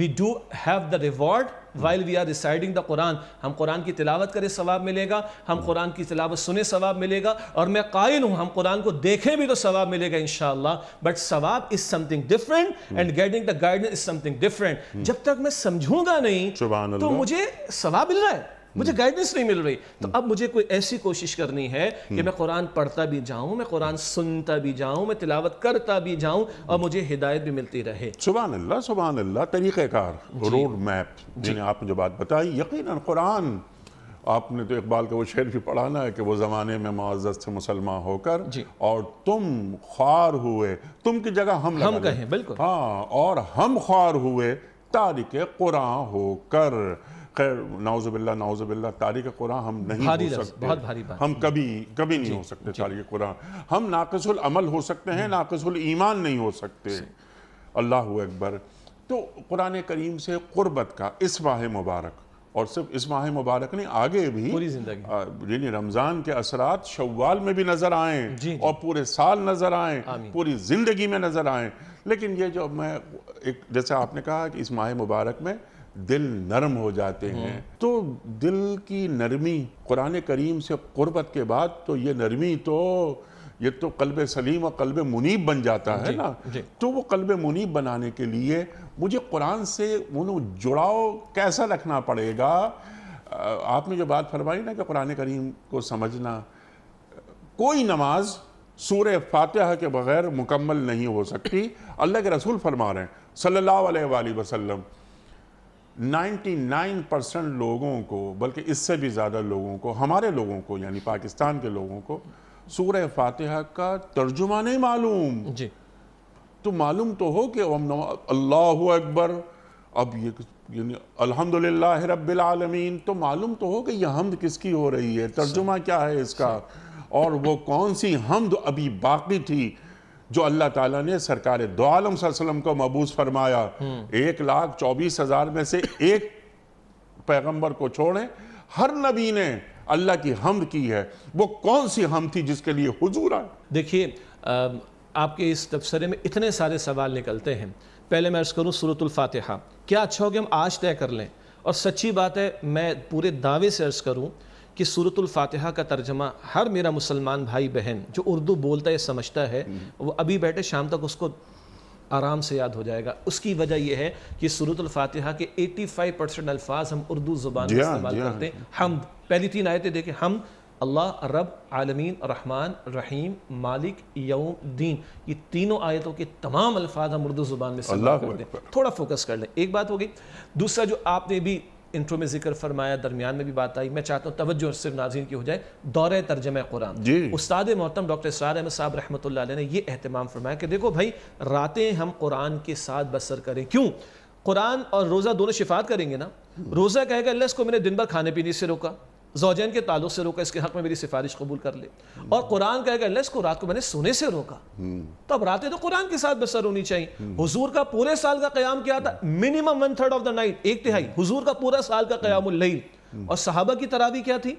Speaker 2: we do have the reward while we are reciting the Quran हम कुरान की तिलावत करें सवाब मिलेगा हम कुरान hmm. की तिलावत सुने सवाब मिलेगा और मैं कायल हूँ हम कुरान को देखें भी तो सवाब मिलेगा इन शाह बट सवाब is something different and getting the guidance is something different जब तक मैं समझूंगा नहीं तो मुझे सवाब मिल रहा है मुझे गाइडेंस हम्म। नहीं मिल रही तो हम्म। अब मुझे कोई ऐसी कोशिश करनी है कि मैं हम्म। कुरान पढ़ता भी जाऊं मैं कुरान सुनता भी जाऊं मैं तिलावत करता भी जाऊं और मुझे हिदायत भी मिलती रहे
Speaker 1: सुबह अल्लाह सुबह अल्लाह तरीक़ाकार रोड मैप जिन्हें आप जो बात बताई यकीन कुरान आपने तो इकबाल का वो शेर भी पढ़ा ना है कि वो ज़माने में मुआजत से मुसलमान होकर और तुम ख्वार हुए तुम की जगह हम हम कहें बिल्कुल हाँ और हम ख्वार हुए तारिक कुरान होकर खैर नाउजबिल्ला नाउजबिल्ला तारीख कुरान हम नहीं भारी हो सकते बहुत भारी बात हम कभी कभी नहीं हो सकते तारीख कुरान हम नाकसुल अमल हो सकते हैं हम्म। नाकसुल ईमान नहीं हो सकते अल्लाह अकबर तो कुरान करीम से क़ुरबत का इस माह मुबारक और सिर्फ इस माह मुबारक ने आगे भी पूरी जिंदगी यानी रमज़ान के असरात शव्वाल में भी नज़र आए और पूरे साल नज़र आए पूरी ज़िंदगी में नज़र आए लेकिन ये जो मैं एक जैसे आपने कहा कि इस माह मुबारक में दिल नरम हो जाते हम्म। हैं तो दिल की नरमी कुरान करीम से कुर्बत के बाद तो ये नरमी तो ये तो कल्ब सलीम और कल्ब मुनीब बन जाता है ना तो वो कल्ब मुनीब बनाने के लिए मुझे कुरान से उन जुड़ाव कैसा रखना पड़ेगा आपने जो बात फरमाई ना कि कुरान करीम को समझना कोई नमाज सूर फातह के बगैर मुकम्मल नहीं हो सकती अल्लाह के रसूल फरमा रहे हैं सल्लल्लाहु अलैहि वसल्लम 99 परसेंट लोगों को बल्कि इससे भी ज़्यादा लोगों को हमारे लोगों को यानी पाकिस्तान के लोगों को सूर्य फातिहा का तर्जुमा नहीं मालूम जी तो मालूम तो हो कि अल्लाह अकबर अब ये अलहमदिल्ला रबालमीन तो मालूम तो हो कि यह हमद किसकी हो रही है तर्जुमा क्या है इसका और वो कौन सी हमद अभी बाकी थी जो अल्लाह ताला ने सरकार दो आलम सल्लम को मबूस फरमाया एक लाख चौबीस हज़ार में से एक पैगंबर को छोड़ें हर नबी ने अल्लाह की हम
Speaker 2: की है वो कौन सी हम थी जिसके लिए हुजूर आए देखिए आपके इस तबसरे में इतने सारे सवाल निकलते हैं पहले मैं अर्ज़ करूँ सूरतुल्फातिहा क्या अच्छा हो कि हम आज तय कर लें और सच्ची बात है मैं पूरे दावे से अर्ज़ करूँ कि सूरतुल फातिहा का तर्जमा हर मेरा मुसलमान भाई बहन जो उर्दू बोलता है समझता है वो अभी बैठे शाम तक उसको आराम से याद हो जाएगा उसकी वजह यह है कि सूरतुल फातिहा के 85 परसेंट अल्फाज हम उर्दू जुबान में हाँ, इस्तेमाल हाँ, करते हैं हाँ। हम पहली तीन आयतें देखें हम अल्लाह रब आलमीन रहमान रहीम मालिक यौम दीन ये तीनों आयतों के तमाम अल्फाज हम उर्दू जुबान में इस्तेमाल करते हैं थोड़ा फोकस कर लें एक बात हो गई दूसरा जो आपने भी इंट्रो में जिक्र फरमाया दरमियान में भी बात आई मैं चाहता हूँ तवज्जो सिर्फ नाजीन की हो जाए दौरे तर्जम कुरान उस्ताद मोहतम डॉक्टर इसरार अहमद साहब रहमत ने यह अहतमाम फरमाया कि देखो भाई रातें हम कुरान के साथ बसर करें क्यों कुरान और रोज़ा दोनों शिफात करेंगे ना रोज़ा कहेगा अल्लाह इसको मैंने दिन भर खाने पीने से रोका जोजैन के ताल्लुक से रोका इसके हक़ में मेरी सिफारिश कबूल कर ले और कुरान कहेगा अल्लाह इसको रात को मैंने सोने से रोका तो अब रातें तो कुरान के साथ बसर होनी चाहिए हुजूर का पूरे साल का क्याम क्या था minimum one third of the night एक तिहाई हुजूर का पूरा साल का क्याम और सहाबा की तरावी क्या थी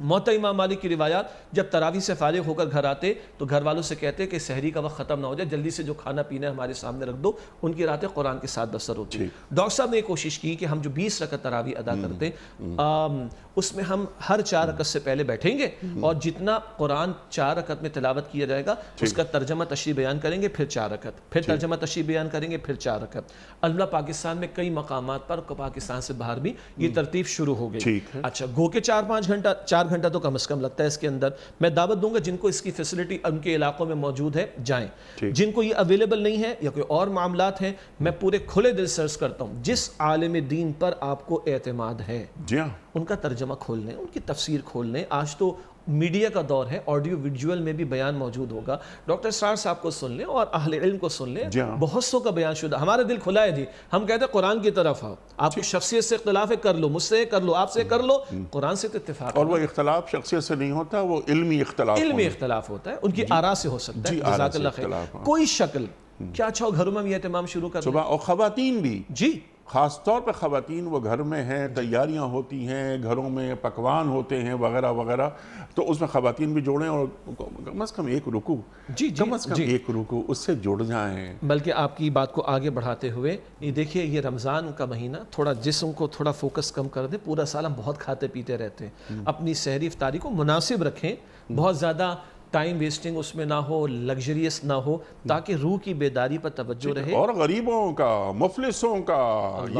Speaker 2: मोत इमाम मालिक की रिवायात जब तरावी से फारिग होकर घर आते तो घर वालों से कहते कि सहरी का वक्त ख़त्म ना हो जाए जल्दी से जो खाना पीना है हमारे सामने रख दो उनकी रातें कुरान के साथ बसर होती डॉक्टर साहब ने ये कोशिश की कि हम जो बीस रकत तरावी अदा हम्म, करते हम्म। उसमें हम हर चार रकत से पहले बैठेंगे हम्म। और जितना कुरान चार रकत में तिलावत किया जाएगा उसका तर्जमा तशरी बयान करेंगे फिर चार रकत फिर तर्जमा तशरी बयान करेंगे फिर चार रकत अल्लाह पाकिस्तान में कई मकाम पर पाकिस्तान से बाहर भी ये तरतीब शुरू हो गई अच्छा गो के चार पाँच घंटा चार घंटा तो कम से कम लगता है इसके अंदर मैं दावत दूंगा जिनको इसकी फैसिलिटी उनके इलाकों में मौजूद है जाएं जिनको ये अवेलेबल नहीं है या कोई और मामला हैं मैं पूरे खुले दिल सर्च करता हूँ जिस आलम दीन पर आपको एतमाद है जी हाँ। उनका तर्जमा खोल लें उनकी तफसीर खोल लें आज तो मीडिया का दौर है ऑडियो विजुअल में भी बयान मौजूद होगा डॉक्टर स्टार साहब को सुन लें और अहल इल्म को सुन लें हाँ। बहुत सौ का बयान शुदा हमारा दिल खुला है जी हम कहते हैं कुरान की तरफ आओ आपकी शख्सियत से इख्तलाफ कर लो मुझसे कर लो आपसे कर लो हम्म। कुरान से तो इतफाक और वो इख्तलाफ शख्सियत से नहीं होता वो इल्मी इख्तलाफ इल्मी इख्तलाफ होता है उनकी आरा से हो सकता है हाँ। कोई
Speaker 1: शक्ल हम्म। क्या अच्छा घरों में भी एहतमाम शुरू कर सुबह और खातन भी जी ख़ास तौर पर ख़वातीन वो घर में हैं तैयारियाँ होती हैं घरों में पकवान होते हैं वगैरह वगैरह तो उसमें ख़वातीन भी जोड़ें और कम अज़ कम एक रुकू जी, कम अज़ कम एक रुकू उससे जुड़ जाएँ
Speaker 2: बल्कि आपकी बात को आगे बढ़ाते हुए देखिए ये रमज़ान का महीना थोड़ा जिसम को थोड़ा फोकस कम कर दे पूरा साल हम बहुत खाते पीते रहते हैं हम्म। अपनी शहरी अफ्तारी को मुनासिब रखें हम्म। बहुत ज़्यादा टाइम वेस्टिंग उसमें ना हो लग्जरियस ना हो ताकि रूह की बेदारी पर तवज्जो रहे और
Speaker 1: गरीबों का मुफलिसों का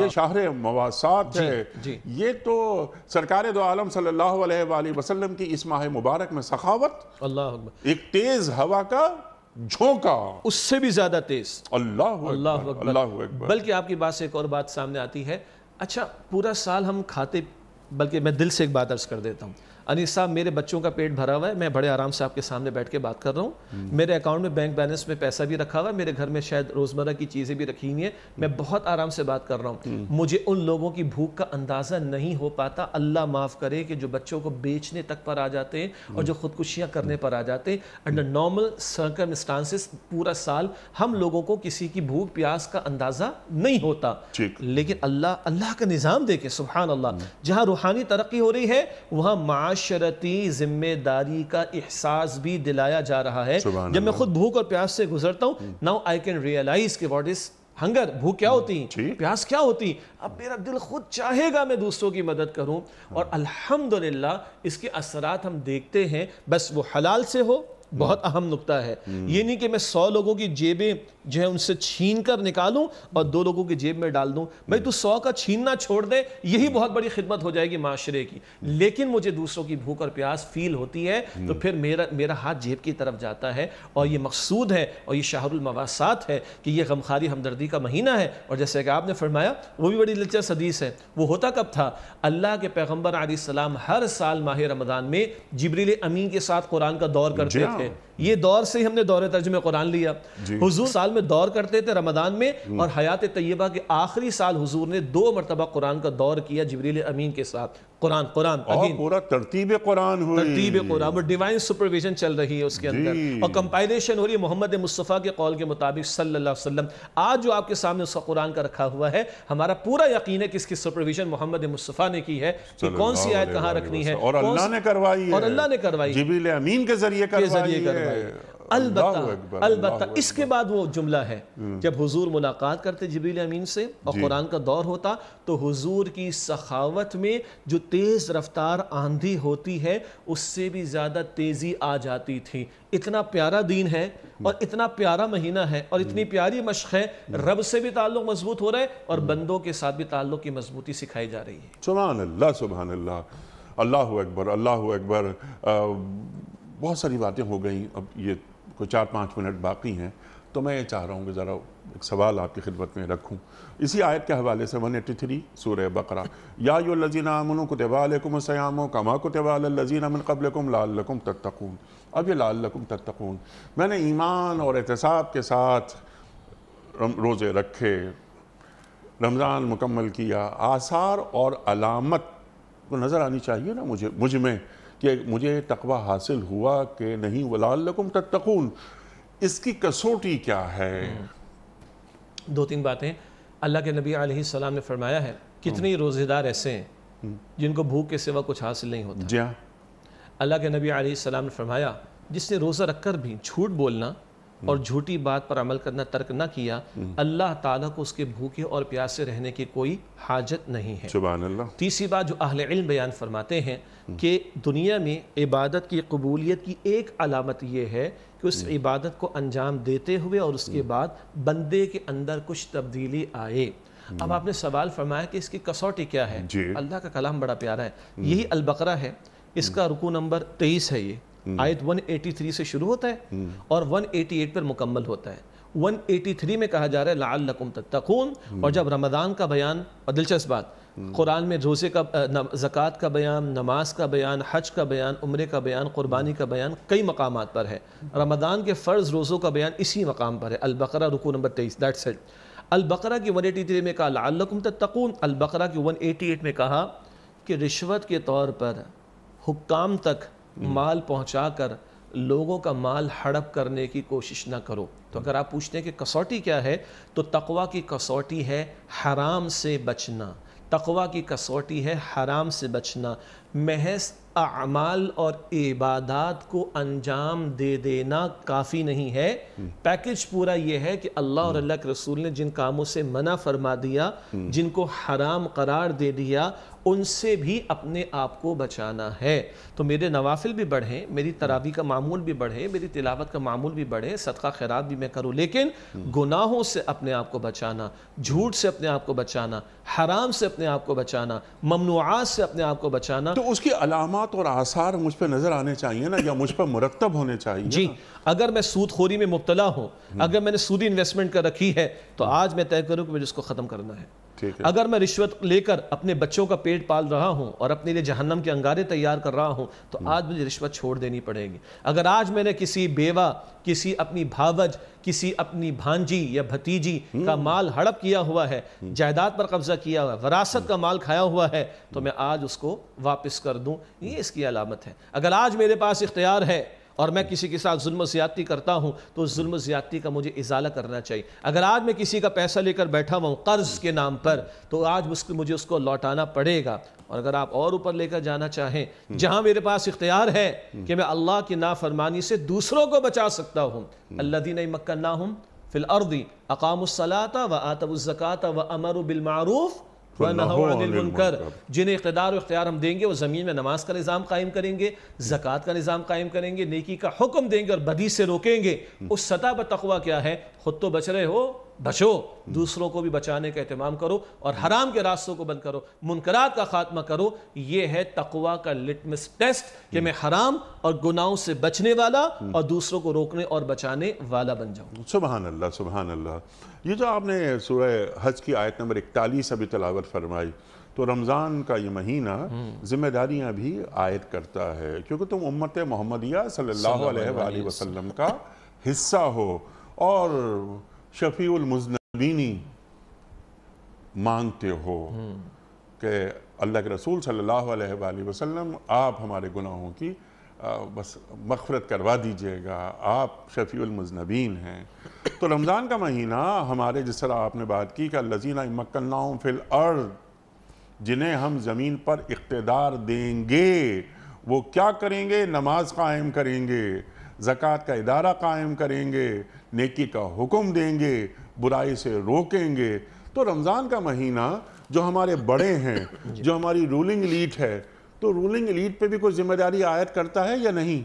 Speaker 1: ये शाहर मवासात है जी। ये तो सरकार दो आलम सल्लल्लाहु अलैहि वसल्लम की इस माह मुबारक में सखावत अल्लाह एक तेज़ हवा का झोंका
Speaker 2: उससे भी ज्यादा तेज अल्लाह अल्लाह अल्लाह बल्कि आपकी बात से एक और बात सामने आती है अच्छा पूरा साल हम खाते बल्कि मैं दिल से एक बात अर्ज कर देता हूँ अनिस साहब मेरे बच्चों का पेट भरा हुआ है मैं बड़े आराम से आपके सामने बैठ के बात कर रहा हूँ मेरे अकाउंट में बैंक बैलेंस में पैसा भी रखा हुआ है मेरे घर में शायद रोज़मर्रा की चीज़ें भी रखी हुई है मैं बहुत आराम से बात कर रहा हूँ हम्म। मुझे उन लोगों की भूख का अंदाज़ा नहीं हो पाता अल्लाह माफ़ करे कि जो बच्चों को बेचने तक पर आ जाते हैं और जो खुदकुशियां करने पर आ जाते हैं अंडर नॉर्मल सर्कम पूरा साल हम लोगों को किसी की भूख प्यास का अंदाज़ा नहीं होता लेकिन अल्लाह अल्लाह का निज़ाम देखे सुबहान अल्लाह हम्म। जहाँ रूहानी तरक्की हो रही है वहाँ माश माशरती जिम्मेदारी का एहसास भी दिलाया जा रहा है जब मैं खुद भूख और प्यास से गुजरता हूँ नाउ आई कैन रियलाइज के वॉट इज हंगर भूख क्या होती हम्म, प्यास क्या होती अब मेरा दिल खुद चाहेगा मैं दूसरों की मदद करूं और हम्म। अल्हम्दुलिल्लाह इसके असरात हम देखते हैं बस वो हलाल से हो बहुत अहम नुकता है ये नहीं कि मैं सौ लोगों की जेबें जो है उनसे छीन कर निकालूं और दो लोगों की जेब में डाल दूं भाई तू सौ का छीनना छोड़ दे यही बहुत बड़ी खिदमत हो जाएगी माशरे की लेकिन मुझे दूसरों की भूख और प्यास फील होती है तो फिर मेरा मेरा हाथ जेब की तरफ जाता है और ये मकसूद है और ये शाहरुलमवासात है कि यह गमखारी हमदर्दी का महीना है और जैसे कि आपने फरमाया वो भी बड़ी दिलचस्प हदीस है वो होता कब था अल्लाह के पैगम्बर आसलम हर साल माह रमदान में जबरील अमीन के साथ कुरान का दौर करते हाँ। थे थे हाँ। ये दौर से हमने दौरे तर्जम कुरान लिया हुजूर साल में दौर करते थे रमदान में और हयात तय्यबा के आखिरी साल हुजूर ने दो मरतबा कुरान का दौर किया जबरील अमीन के साथ कुरान कुरान अगेन पूरा तरतीब कुरान हुई तरतीब कुरान और डिवाइन सुपरविजन चल रही है उसके अंदर और कंपाइलेशन हो रही है मोहम्मद मुस्तफ़ा के कौल के मुताबिक सल्लल्लाहु अलैहि वसल्लम आज जो आपके सामने उसका कुरान का रखा हुआ है हमारा पूरा यकीन है कि इसकी सुपरविजन मोहम्मद मुस्तफ़ा ने की है कि कौन सी आयत कहाँ रखनी है और अल्लाह ने
Speaker 1: करवाई और अल्लाह ने
Speaker 2: करवाई जबील अमीन के जरिए के जरिए करवाई अलबत् अलबत् इसके बाद वो जुमला है हम्म। जब हुजूर मुलाकात करते जबील अमीन से और कुरान का दौर होता तो हुजूर की सखावत में जो तेज़ रफ्तार आंधी होती है उससे भी ज़्यादा तेज़ी आ जाती थी इतना प्यारा दिन है हम्म। और इतना प्यारा महीना है और इतनी हम्म। प्यारी मशक है रब से भी ताल्लुक मजबूत हो रहा है और बंदों के साथ भी ताल्लुक की मजबूती सिखाई जा रही है
Speaker 1: सुबह अल्लाह अल्लाह अल्लाह अकबर अल्लाह अकबर बहुत सारी बातें हो गई अब ये कोई चार पाँच मिनट बाकी हैं तो मैं ये चाह रहा हूँ कि ज़रा एक सवाल आपकी खिदमत में रखूँ इसी आयत के हवाले से वन एटी थ्री सूर बकरा या यो लजीना अमन कुतबालकुम सयाम कमा कुतवाल लजीन अमन कबलकुम लालकुम तत्तकून अब ये लाल तत्तकून मैंने ईमान और एहतसाब के साथ रोज़े रखे रमज़ान मुकम्मल किया आसार और अलामत को तो नज़र आनी चाहिए ना मुझे मुझ में कि मुझे तकवा हासिल हुआ कि नहीं वलाकुम तत्तकून इसकी कसौटी क्या है हम्म।
Speaker 2: दो तीन बातें अल्लाह के नबी सलाम ने फरमाया है कितने हम्म। रोज़ेदार ऐसे हैं हम्म। जिनको भूख के सिवा कुछ हासिल नहीं होता हाँ। अल्लाह के नबी सलाम ने फरमाया जिसने रोज़ा रखकर भी झूठ बोलना और झूठी बात पर अमल करना तर्क न किया अल्लाह ताला को उसके भूखे और प्यास से रहने की कोई हाजत नहीं
Speaker 1: है
Speaker 2: तीसरी बात जो अहले इल्म बयान फरमाते हैं कि दुनिया में इबादत की कबूलियत की एक अलामत यह है कि उस इबादत को अंजाम देते हुए और उसके बाद बंदे के अंदर कुछ तब्दीली आए अब आपने सवाल फरमाया कि इसकी कसौटी क्या है अल्लाह का कलाम बड़ा प्यारा है यही अलबकरा है इसका रुकू नंबर तेईस है ये हम्म। आयत 183 से शुरू होता है हम्म। और 188 पर मुकम्मल होता है 183 में कहा जा रहा है लाल लकुम तत्तकून हम्म। और जब रमदान का बयान और दिलचस्प बात कुरान में रोज़े का जक़ात का बयान नमाज का बयान हज का बयान उम्र का बयान क़ुरबानी का बयान कई मकाम पर है रमदान के फ़र्ज़ रोज़ों का बयान इसी मकाम पर है अलबकरा रुकू नंबर तेईस दैट सेट अलबकरा की वन एटी थ्री में कहा लालकुम तत्तकून अलबकरा की वन एटी एट में कहा कि रिश्वत के तौर पर हुक्काम तक हम्म। माल पहुंचाकर लोगों का माल हड़प करने की कोशिश ना करो तो हम्म। अगर आप पूछते हैं कि कसौटी क्या है तो तकवा की कसौटी है हराम से बचना तकवा की कसौटी है हराम से बचना महज अमाल और इबादत को अंजाम दे देना काफ़ी नहीं है पैकेज पूरा यह है कि अल्लाह और अल्लाह के रसूल ने जिन कामों से मना फरमा दिया जिनको हराम करार दे दिया उनसे भी अपने आप को बचाना है तो मेरे नवाफिल भी बढ़ें मेरी तरावी का मामूल भी बढ़े मेरी तिलावत का मामूल भी बढ़े सदका खैरात भी मैं करूँ लेकिन गुनाहों से अपने आप को बचाना झूठ से अपने आप को बचाना हराम से अपने आप को बचाना ममनुआत से अपने आप को बचाना तो उसकी अलामत और आसार मुझ पर नजर आने चाहिए ना या मुझ पर मुरतब होने चाहिए जी अगर मैं सूद खोरी में मुबतला हूँ हम्म। अगर मैंने सूदी इन्वेस्टमेंट कर रखी है तो आज मैं तय करूँ कि मुझे उसको ख़त्म करना है अगर मैं रिश्वत लेकर अपने बच्चों का पेट पाल रहा हूँ और अपने लिए जहन्नम के अंगारे तैयार कर रहा हूँ तो हम्म। आज मुझे रिश्वत छोड़ देनी पड़ेगी अगर आज मैंने किसी बेवा किसी अपनी भावज किसी अपनी भांजी या भतीजी हम्म। का माल हड़प किया हुआ है हम्म। जायदाद पर कब्जा किया हुआ है वरासत का माल खाया हुआ है तो मैं आज उसको वापस कर दूं ये इसकी अलामत है अगर आज मेरे पास इख्तियार है और मैं किसी के साथ जुल्म ज़्यादती करता हूँ तो उस जुल्म ज़्यादती का मुझे इजाला करना चाहिए अगर आज मैं किसी का पैसा लेकर बैठा हुआ कर्ज़ के नाम पर तो आज उसको मुझे उसको लौटाना पड़ेगा और अगर आप और ऊपर लेकर जाना चाहें हम्म। जहाँ मेरे पास इख्तियार है हम्म। कि मैं अल्लाह की नाफरमानी से दूसरों को बचा सकता हूँ हम्म। अल्लाह दीन मक्का ना हूँ फिल अर्दी अकाम व जक़ात व अमर बिलमारूफ़ वनकर जिन्हें इकतदार इख्तियार हम देंगे वो ज़मीन में नमाज का निज़ाम कायम करेंगे ज़क़़त का निज़ाम कायम करेंगे नेकी का हुक्म देंगे और बदी से रोकेंगे उस सतह पर तकवा क्या है ख़ुद तो बच रहे हो बचो दूसरों को भी बचाने का अहतमाम करो और हराम के रास्तों को बंद करो मुनकरात का खात्मा करो ये है तकवा का लिटमस टेस्ट कि मैं हराम और गुनाहों से बचने वाला और दूसरों को रोकने और बचाने वाला बन जाऊँ सुबह
Speaker 1: अल्लाह सुबह अल्लाह ये जो आपने सुबह हज की आयत नंबर इकतालीस अभी तलावत फरमाई तो रमज़ान का ये महीना जिम्मेदारियाँ भी आयद करता है क्योंकि तुम उम्मत मोहम्मदिया सल्ला वसलम का हिस्सा हो और शफील मुजनबीनी मांगते हो कि अल्लाह के रसूल सल्लल्लाहु अलैहि वसल्लम आप हमारे गुनाहों की बस मफरत करवा दीजिएगा आप शफील मुजनबीन हैं तो रमज़ान का महीना हमारे जिस तरह आपने बात की कि लजीना मक्ना फिल अर्द जिन्हें हम ज़मीन पर इकतदार देंगे वो क्या करेंगे नमाज कायम करेंगे ज़क़़त का इदारा कायम करेंगे नेकी का हुक्म देंगे बुराई से रोकेंगे तो रमज़ान का महीना जो हमारे बड़े
Speaker 2: हैं जो हमारी रूलिंग लीड है तो रूलिंग लीड
Speaker 1: पे भी कोई जिम्मेदारी आयद करता है
Speaker 2: या नहीं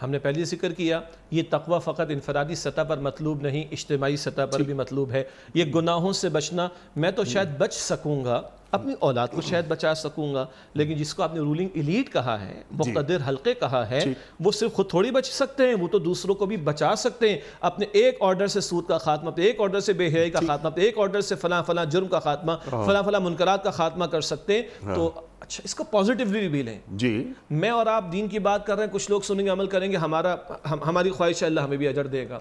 Speaker 2: हमने पहले जिक्र किया ये तकवा फ़कत इनफरादी सतह पर मतलूब नहीं इज्तमाही सतह पर भी मतलूब है ये गुनाहों से बचना मैं तो शायद बच सकूँगा अपनी औलाद को शायद बचा सकूंगा लेकिन जिसको आपने रूलिंग इलीट कहा है मुख्तर हल्के कहा है वो सिर्फ खुद थोड़ी बच सकते हैं वो तो दूसरों को भी बचा सकते हैं अपने एक ऑर्डर से सूद का खात्मा एक ऑर्डर से बेहयाई का खात्मा एक ऑर्डर से फला फला जुर्म का खात्मा फला हाँ। फला मुनकरात का खात्मा कर सकते हैं हाँ। तो अच्छा इसको पॉजिटिवली भी लें जी मैं और आप दीन की बात कर रहे हैं कुछ लोग सुनेंगे अमल करेंगे हमारा हम, हमारी ख्वाहिश अल्लाह हमें भी अजर देगा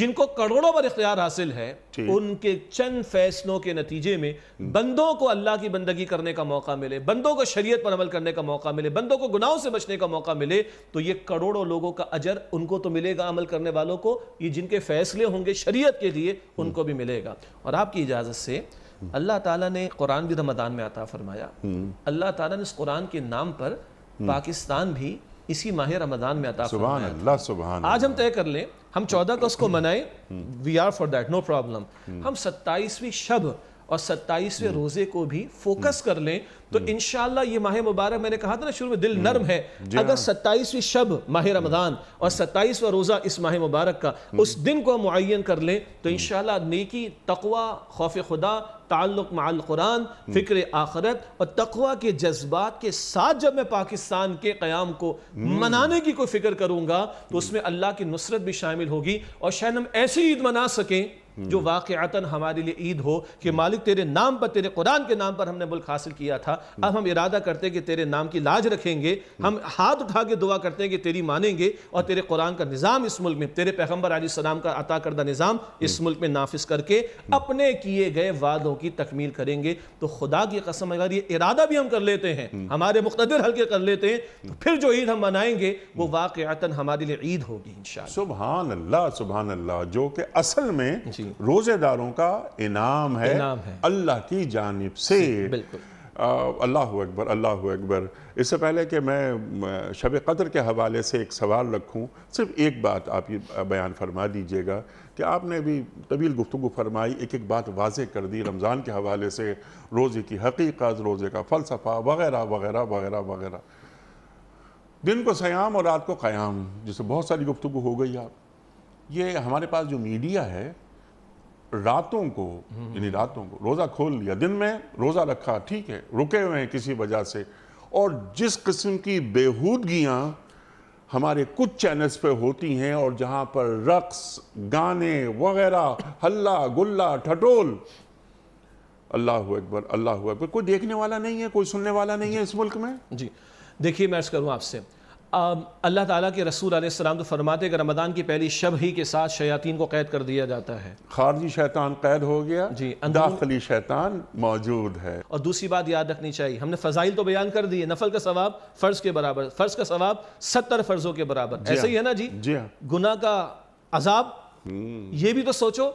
Speaker 2: जिनको करोड़ों पर इख्तियार हासिल है उनके चंद फैसलों के नतीजे में हम्म। बंदों को अल्लाह अल्लाह की बंदगी करने का मौका मिले बंदों को शरीयत पर अमल करने का मौका मिले बंदों को गुनाहों से बचने का मौका मिले तो ये करोड़ों लोगों का अजर उनको तो मिलेगा अमल करने वालों को ये जिनके फैसले होंगे शरीयत के लिए उनको भी मिलेगा और आपकी इजाज़त से अल्लाह ताला ने कुरान भी रमदान में आता फरमाया अल्लाह ताला ने इस कुरान के नाम पर पाकिस्तान भी इसी माह रमदान में आता सुबहान सुबहान आज हम तय कर लें हम चौदह को उसको मनाएं we are for that no problem हम सत्ताईसवीं शब और सत्ताईसवें हम्म। रोजे को भी फोकस हम्म। कर लें तो हम्म। इन ये माह मुबारक मैंने कहा था ना शुरू में दिल नर्म है हाँ। अगर सत्ताईसवीं शब माह रमदान और सत्ताईसवा रोज़ा इस माह मुबारक का उस दिन को मुन कर लें तो इन नेकी तकवा खौफ खुदा ताल्लुक माल कुरान फ़िक्र आखरत और तकवा के जज्बात के साथ जब मैं पाकिस्तान के क़्याम को मनाने की कोई फ़िक्र करूंगा तो उसमें अल्लाह की नुसरत भी शामिल होगी और शायद हम ऐसी ईद मना सकें जो हम्म। वाक़ता हमारे लिए ईद हो कि हम्म। मालिक तेरे नाम पर तेरे कुरान के नाम पर हमने मुल्क हासिल किया था हम्म। अब हम इरादा करते हैं कि तेरे नाम की लाज रखेंगे हम हाथ उठा के दुआ करते हैं कि तेरी मानेंगे और तेरे कुरान का निज़ाम इस मुल्क में तेरे पैगम्बर सलाम का अता करदा निज़ाम इस मुल्क में नाफिस करके अपने किए गए वादों की तकमील करेंगे तो खुदा की कसम अगर ये इरादा भी हम कर लेते हैं हमारे मुख्तर हल्के कर लेते हैं तो फिर जो ईद हम मनाएंगे वो वाक़ता हमारे लिए ईद होगी इन
Speaker 1: शुभान अल्लाह सुबहान अल्लाह जो कि असल में रोजेदारों का इनाम है, है। अल्लाह की जानब से अल्लाह अकबर अल्लाह अकबर इससे पहले कि मैं शब कदर के हवाले से एक सवाल रखूं सिर्फ एक बात आप ये बयान फरमा दीजिएगा कि आपने भी तवील गुफ्तु फरमाई एक एक बात वाजे कर दी रमज़ान के हवाले से रोज़े की हकीकत रोज़े का फ़लसफ़ा वगैरह वगैरह वगैरह वगैरह दिन को सयाम और रात को क़याम जिससे बहुत सारी गुफ्तु हो गई आप ये हमारे पास जो मीडिया है रातों को यानी रातों को रोज़ा खोल लिया दिन में रोज़ा रखा ठीक है रुके हुए हैं किसी वजह से और जिस किस्म की बेहूदगियां हमारे कुछ चैनल्स पे होती हैं और जहां पर रक्स गाने वगैरह हल्ला गुल्ला ठटोल अल्लाह अकबर अल्लाह अकबर कोई देखने
Speaker 2: वाला नहीं है कोई सुनने वाला नहीं है इस मुल्क में जी देखिए मैं करूं करूँ आपसे अल्लाह ताला के रसूल सलाम तो फरमाते कि रमदान की पहली शब ही के साथ शयातीन को कैद कर दिया जाता है खारजी शैतान
Speaker 1: कैद हो गया जी दाखिली शैतान मौजूद है
Speaker 2: और दूसरी बात याद रखनी चाहिए हमने फजाइल तो बयान कर दिए नफल का सवाब फ़र्ज़ के बराबर फ़र्ज़ का सवाब सत्तर फ़र्ज़ों के बराबर ऐसे ही हाँ, है ना जी जी हाँ। गुना का अजाब हम्म। ये भी तो सोचो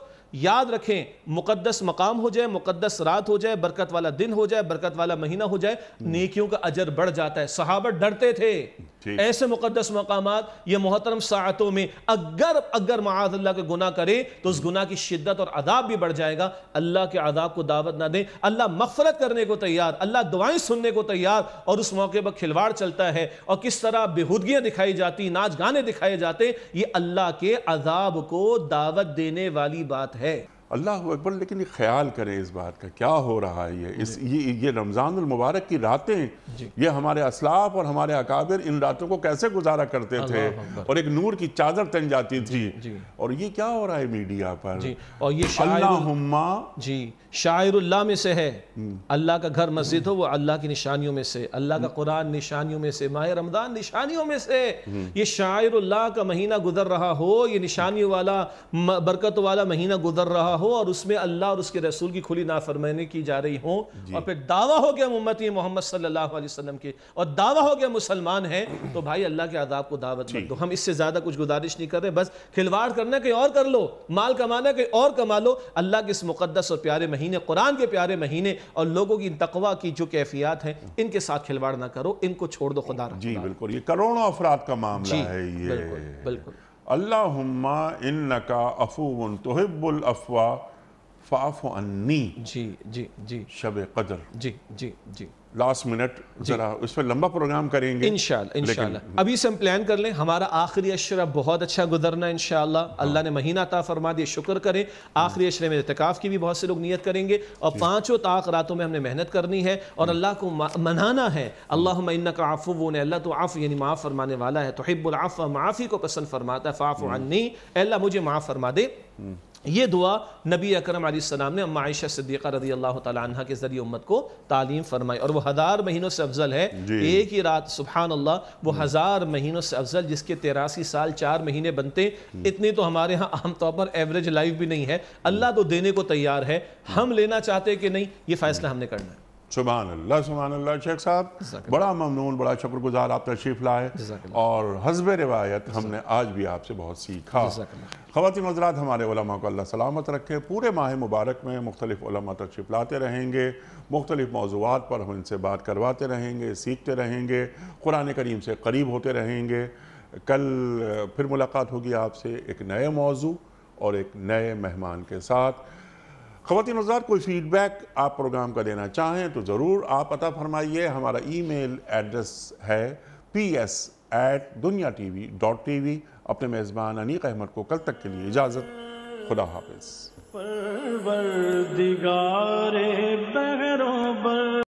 Speaker 2: याद रखें मुकद्दस मकाम हो जाए मुकद्दस रात हो जाए बरकत वाला दिन हो जाए बरकत वाला महीना हो जाए नेकियों का अजर बढ़ जाता है सहाबा डरते थे ऐसे मुकद्दस मकाम ये मोहतरम सातों में अगर अगर माजल्ला के गुना करे तो उस गुना की शिद्दत और अदाब भी बढ़ जाएगा अल्लाह के अदाब को दावत ना दें अल्लाह मफरत करने को तैयार अल्लाह दुआएं सुनने को तैयार और उस मौके पर खिलवाड़ चलता है और किस तरह बेहूदगियां दिखाई जाती नाच गाने दिखाए जाते ये अल्लाह के अदाब को दावत देने वाली बात है hey,
Speaker 1: अल्लाह अकबर लेकिन ये ख्याल करें इस बात का क्या हो रहा है ये इस ये ये रमज़ानमबारक की रातें ये हमारे असलाफ और हमारे अकाबिर इन रातों को कैसे गुजारा करते थे और एक नूर की चादर तन जाती थी और ये क्या हो रहा है मीडिया पर और ये अल्लाहुम्मा
Speaker 2: जी शायरुल्लाह में से है हम्म। अल्लाह का घर मस्जिद हो वो अल्लाह की निशानियों में से अल्लाह का हम्म। कुरान निशानियों में से माह रमज़ान निशानियों में से हम्म। ये शायरुल्लाह का महीना गुजर रहा हो ये निशानियों वाला बरकत वाला महीना गुजर रहा हो हो और उसमें अल्लाह और उसके रसूल की खुली नाफरमानी की जा रही हो और फिर दावा हो गया उम्मती मोहम्मद सल्लल्लाहु अलैहि वसल्लम के और दावा हो गया मुसलमान है तो भाई अल्लाह के आदाब को दावत मत दो हम इससे ज़्यादा कुछ गुजारिश नहीं कर रहे बस खिलवाड़ करना कहीं और कर लो माल कमाना कहीं और कमा लो अल्लाह के इस मुकदस और प्यारे महीने कुरान के प्यारे महीने और लोगों की तकवा की जो कैफियात हैं इनके साथ खिलवाड़ ना करो इनको छोड़ दो खुदा जी बिल्कुल ये करोड़ों अफराद का
Speaker 1: मामला है ये बिल्कुल बिल्कुल अल्लाहुम्मा इन्नका अफूवन तोहिब्बुल अफवाह फ़ाफ़ अन्नी जी जी जी शब कदर जी जी जी लास्ट मिनट जरा उस पर लंबा प्रोग्राम करेंगे इंशाल्लाह इंशाल्लाह
Speaker 2: अभी से हम प्लान कर लें हमारा आखिरी अशरा बहुत अच्छा गुजरना इनशाला हाँ। अल्लाह ने महीना ता फरमा दिया शुक्र करें आखिरी अशरे में इतकाफ़ की भी बहुत से लोग नियत करेंगे और पांचों ताक रातों में हमने मेहनत करनी है और अल्लाह को मनाना है अल्लाह मन्ना का आफू वो ने अल्लाह तो आफ़ यानी माफ़ फरमाने वाला है तो हिब्बुल आफ़ माफ़ी को पसंद फरमाता है फ़ाफ़ हाँ। अन्नी अल्लाह मुझे माफ़ फरमा दे हाँ। ये दुआ नबी अकरम सलाम ने अम्मा आयशा सिद्दीक़ा रदी अल्लाह तह के ज़रिए उम्मत को तालीम फरमाई और वह हज़ार महीनों से अफजल है एक ही रात सुबहान अल्लाह वो हज़ार महीनों से अफजल जिसके तिरासी साल चार महीने बनते इतनी तो हमारे यहाँ आमतौर पर एवरेज लाइफ भी नहीं है अल्लाह तो देने को तैयार है हम लेना चाहते कि नहीं ये फ़ैसला हमने करना है
Speaker 1: सुबह अल्लाह सुबहान अल्लाह शेख साहब बड़ा ममनून बड़ा शक्रगुजार आप तशरीफ़ लाए और हजब रिवायत हमने आज भी आपसे बहुत सीखा ख़वान हजरात हमारे को अल्लाह सलामत रखे पूरे माह मुबारक में मुख्तलिफ़ तशरीफ़ लाते रहेंगे मुख्तलिफ़ मौजूद पर हम इनसे बात करवाते रहेंगे सीखते रहेंगे कुरान करीम से करीब होते रहेंगे कल फिर मुलाकात होगी आपसे एक नए मौजू और एक नए मेहमान के साथ ख़वान हजार कोई फ़ीडबैक आप प्रोग्राम का देना चाहें तो ज़रूर आप पता फरमाइए हमारा ईमेल एड्रेस है P S at Dunya T V dot T V अपने मेज़बान अनीक अहमद को कल तक के लिए इजाज़त खुदा हाफिज़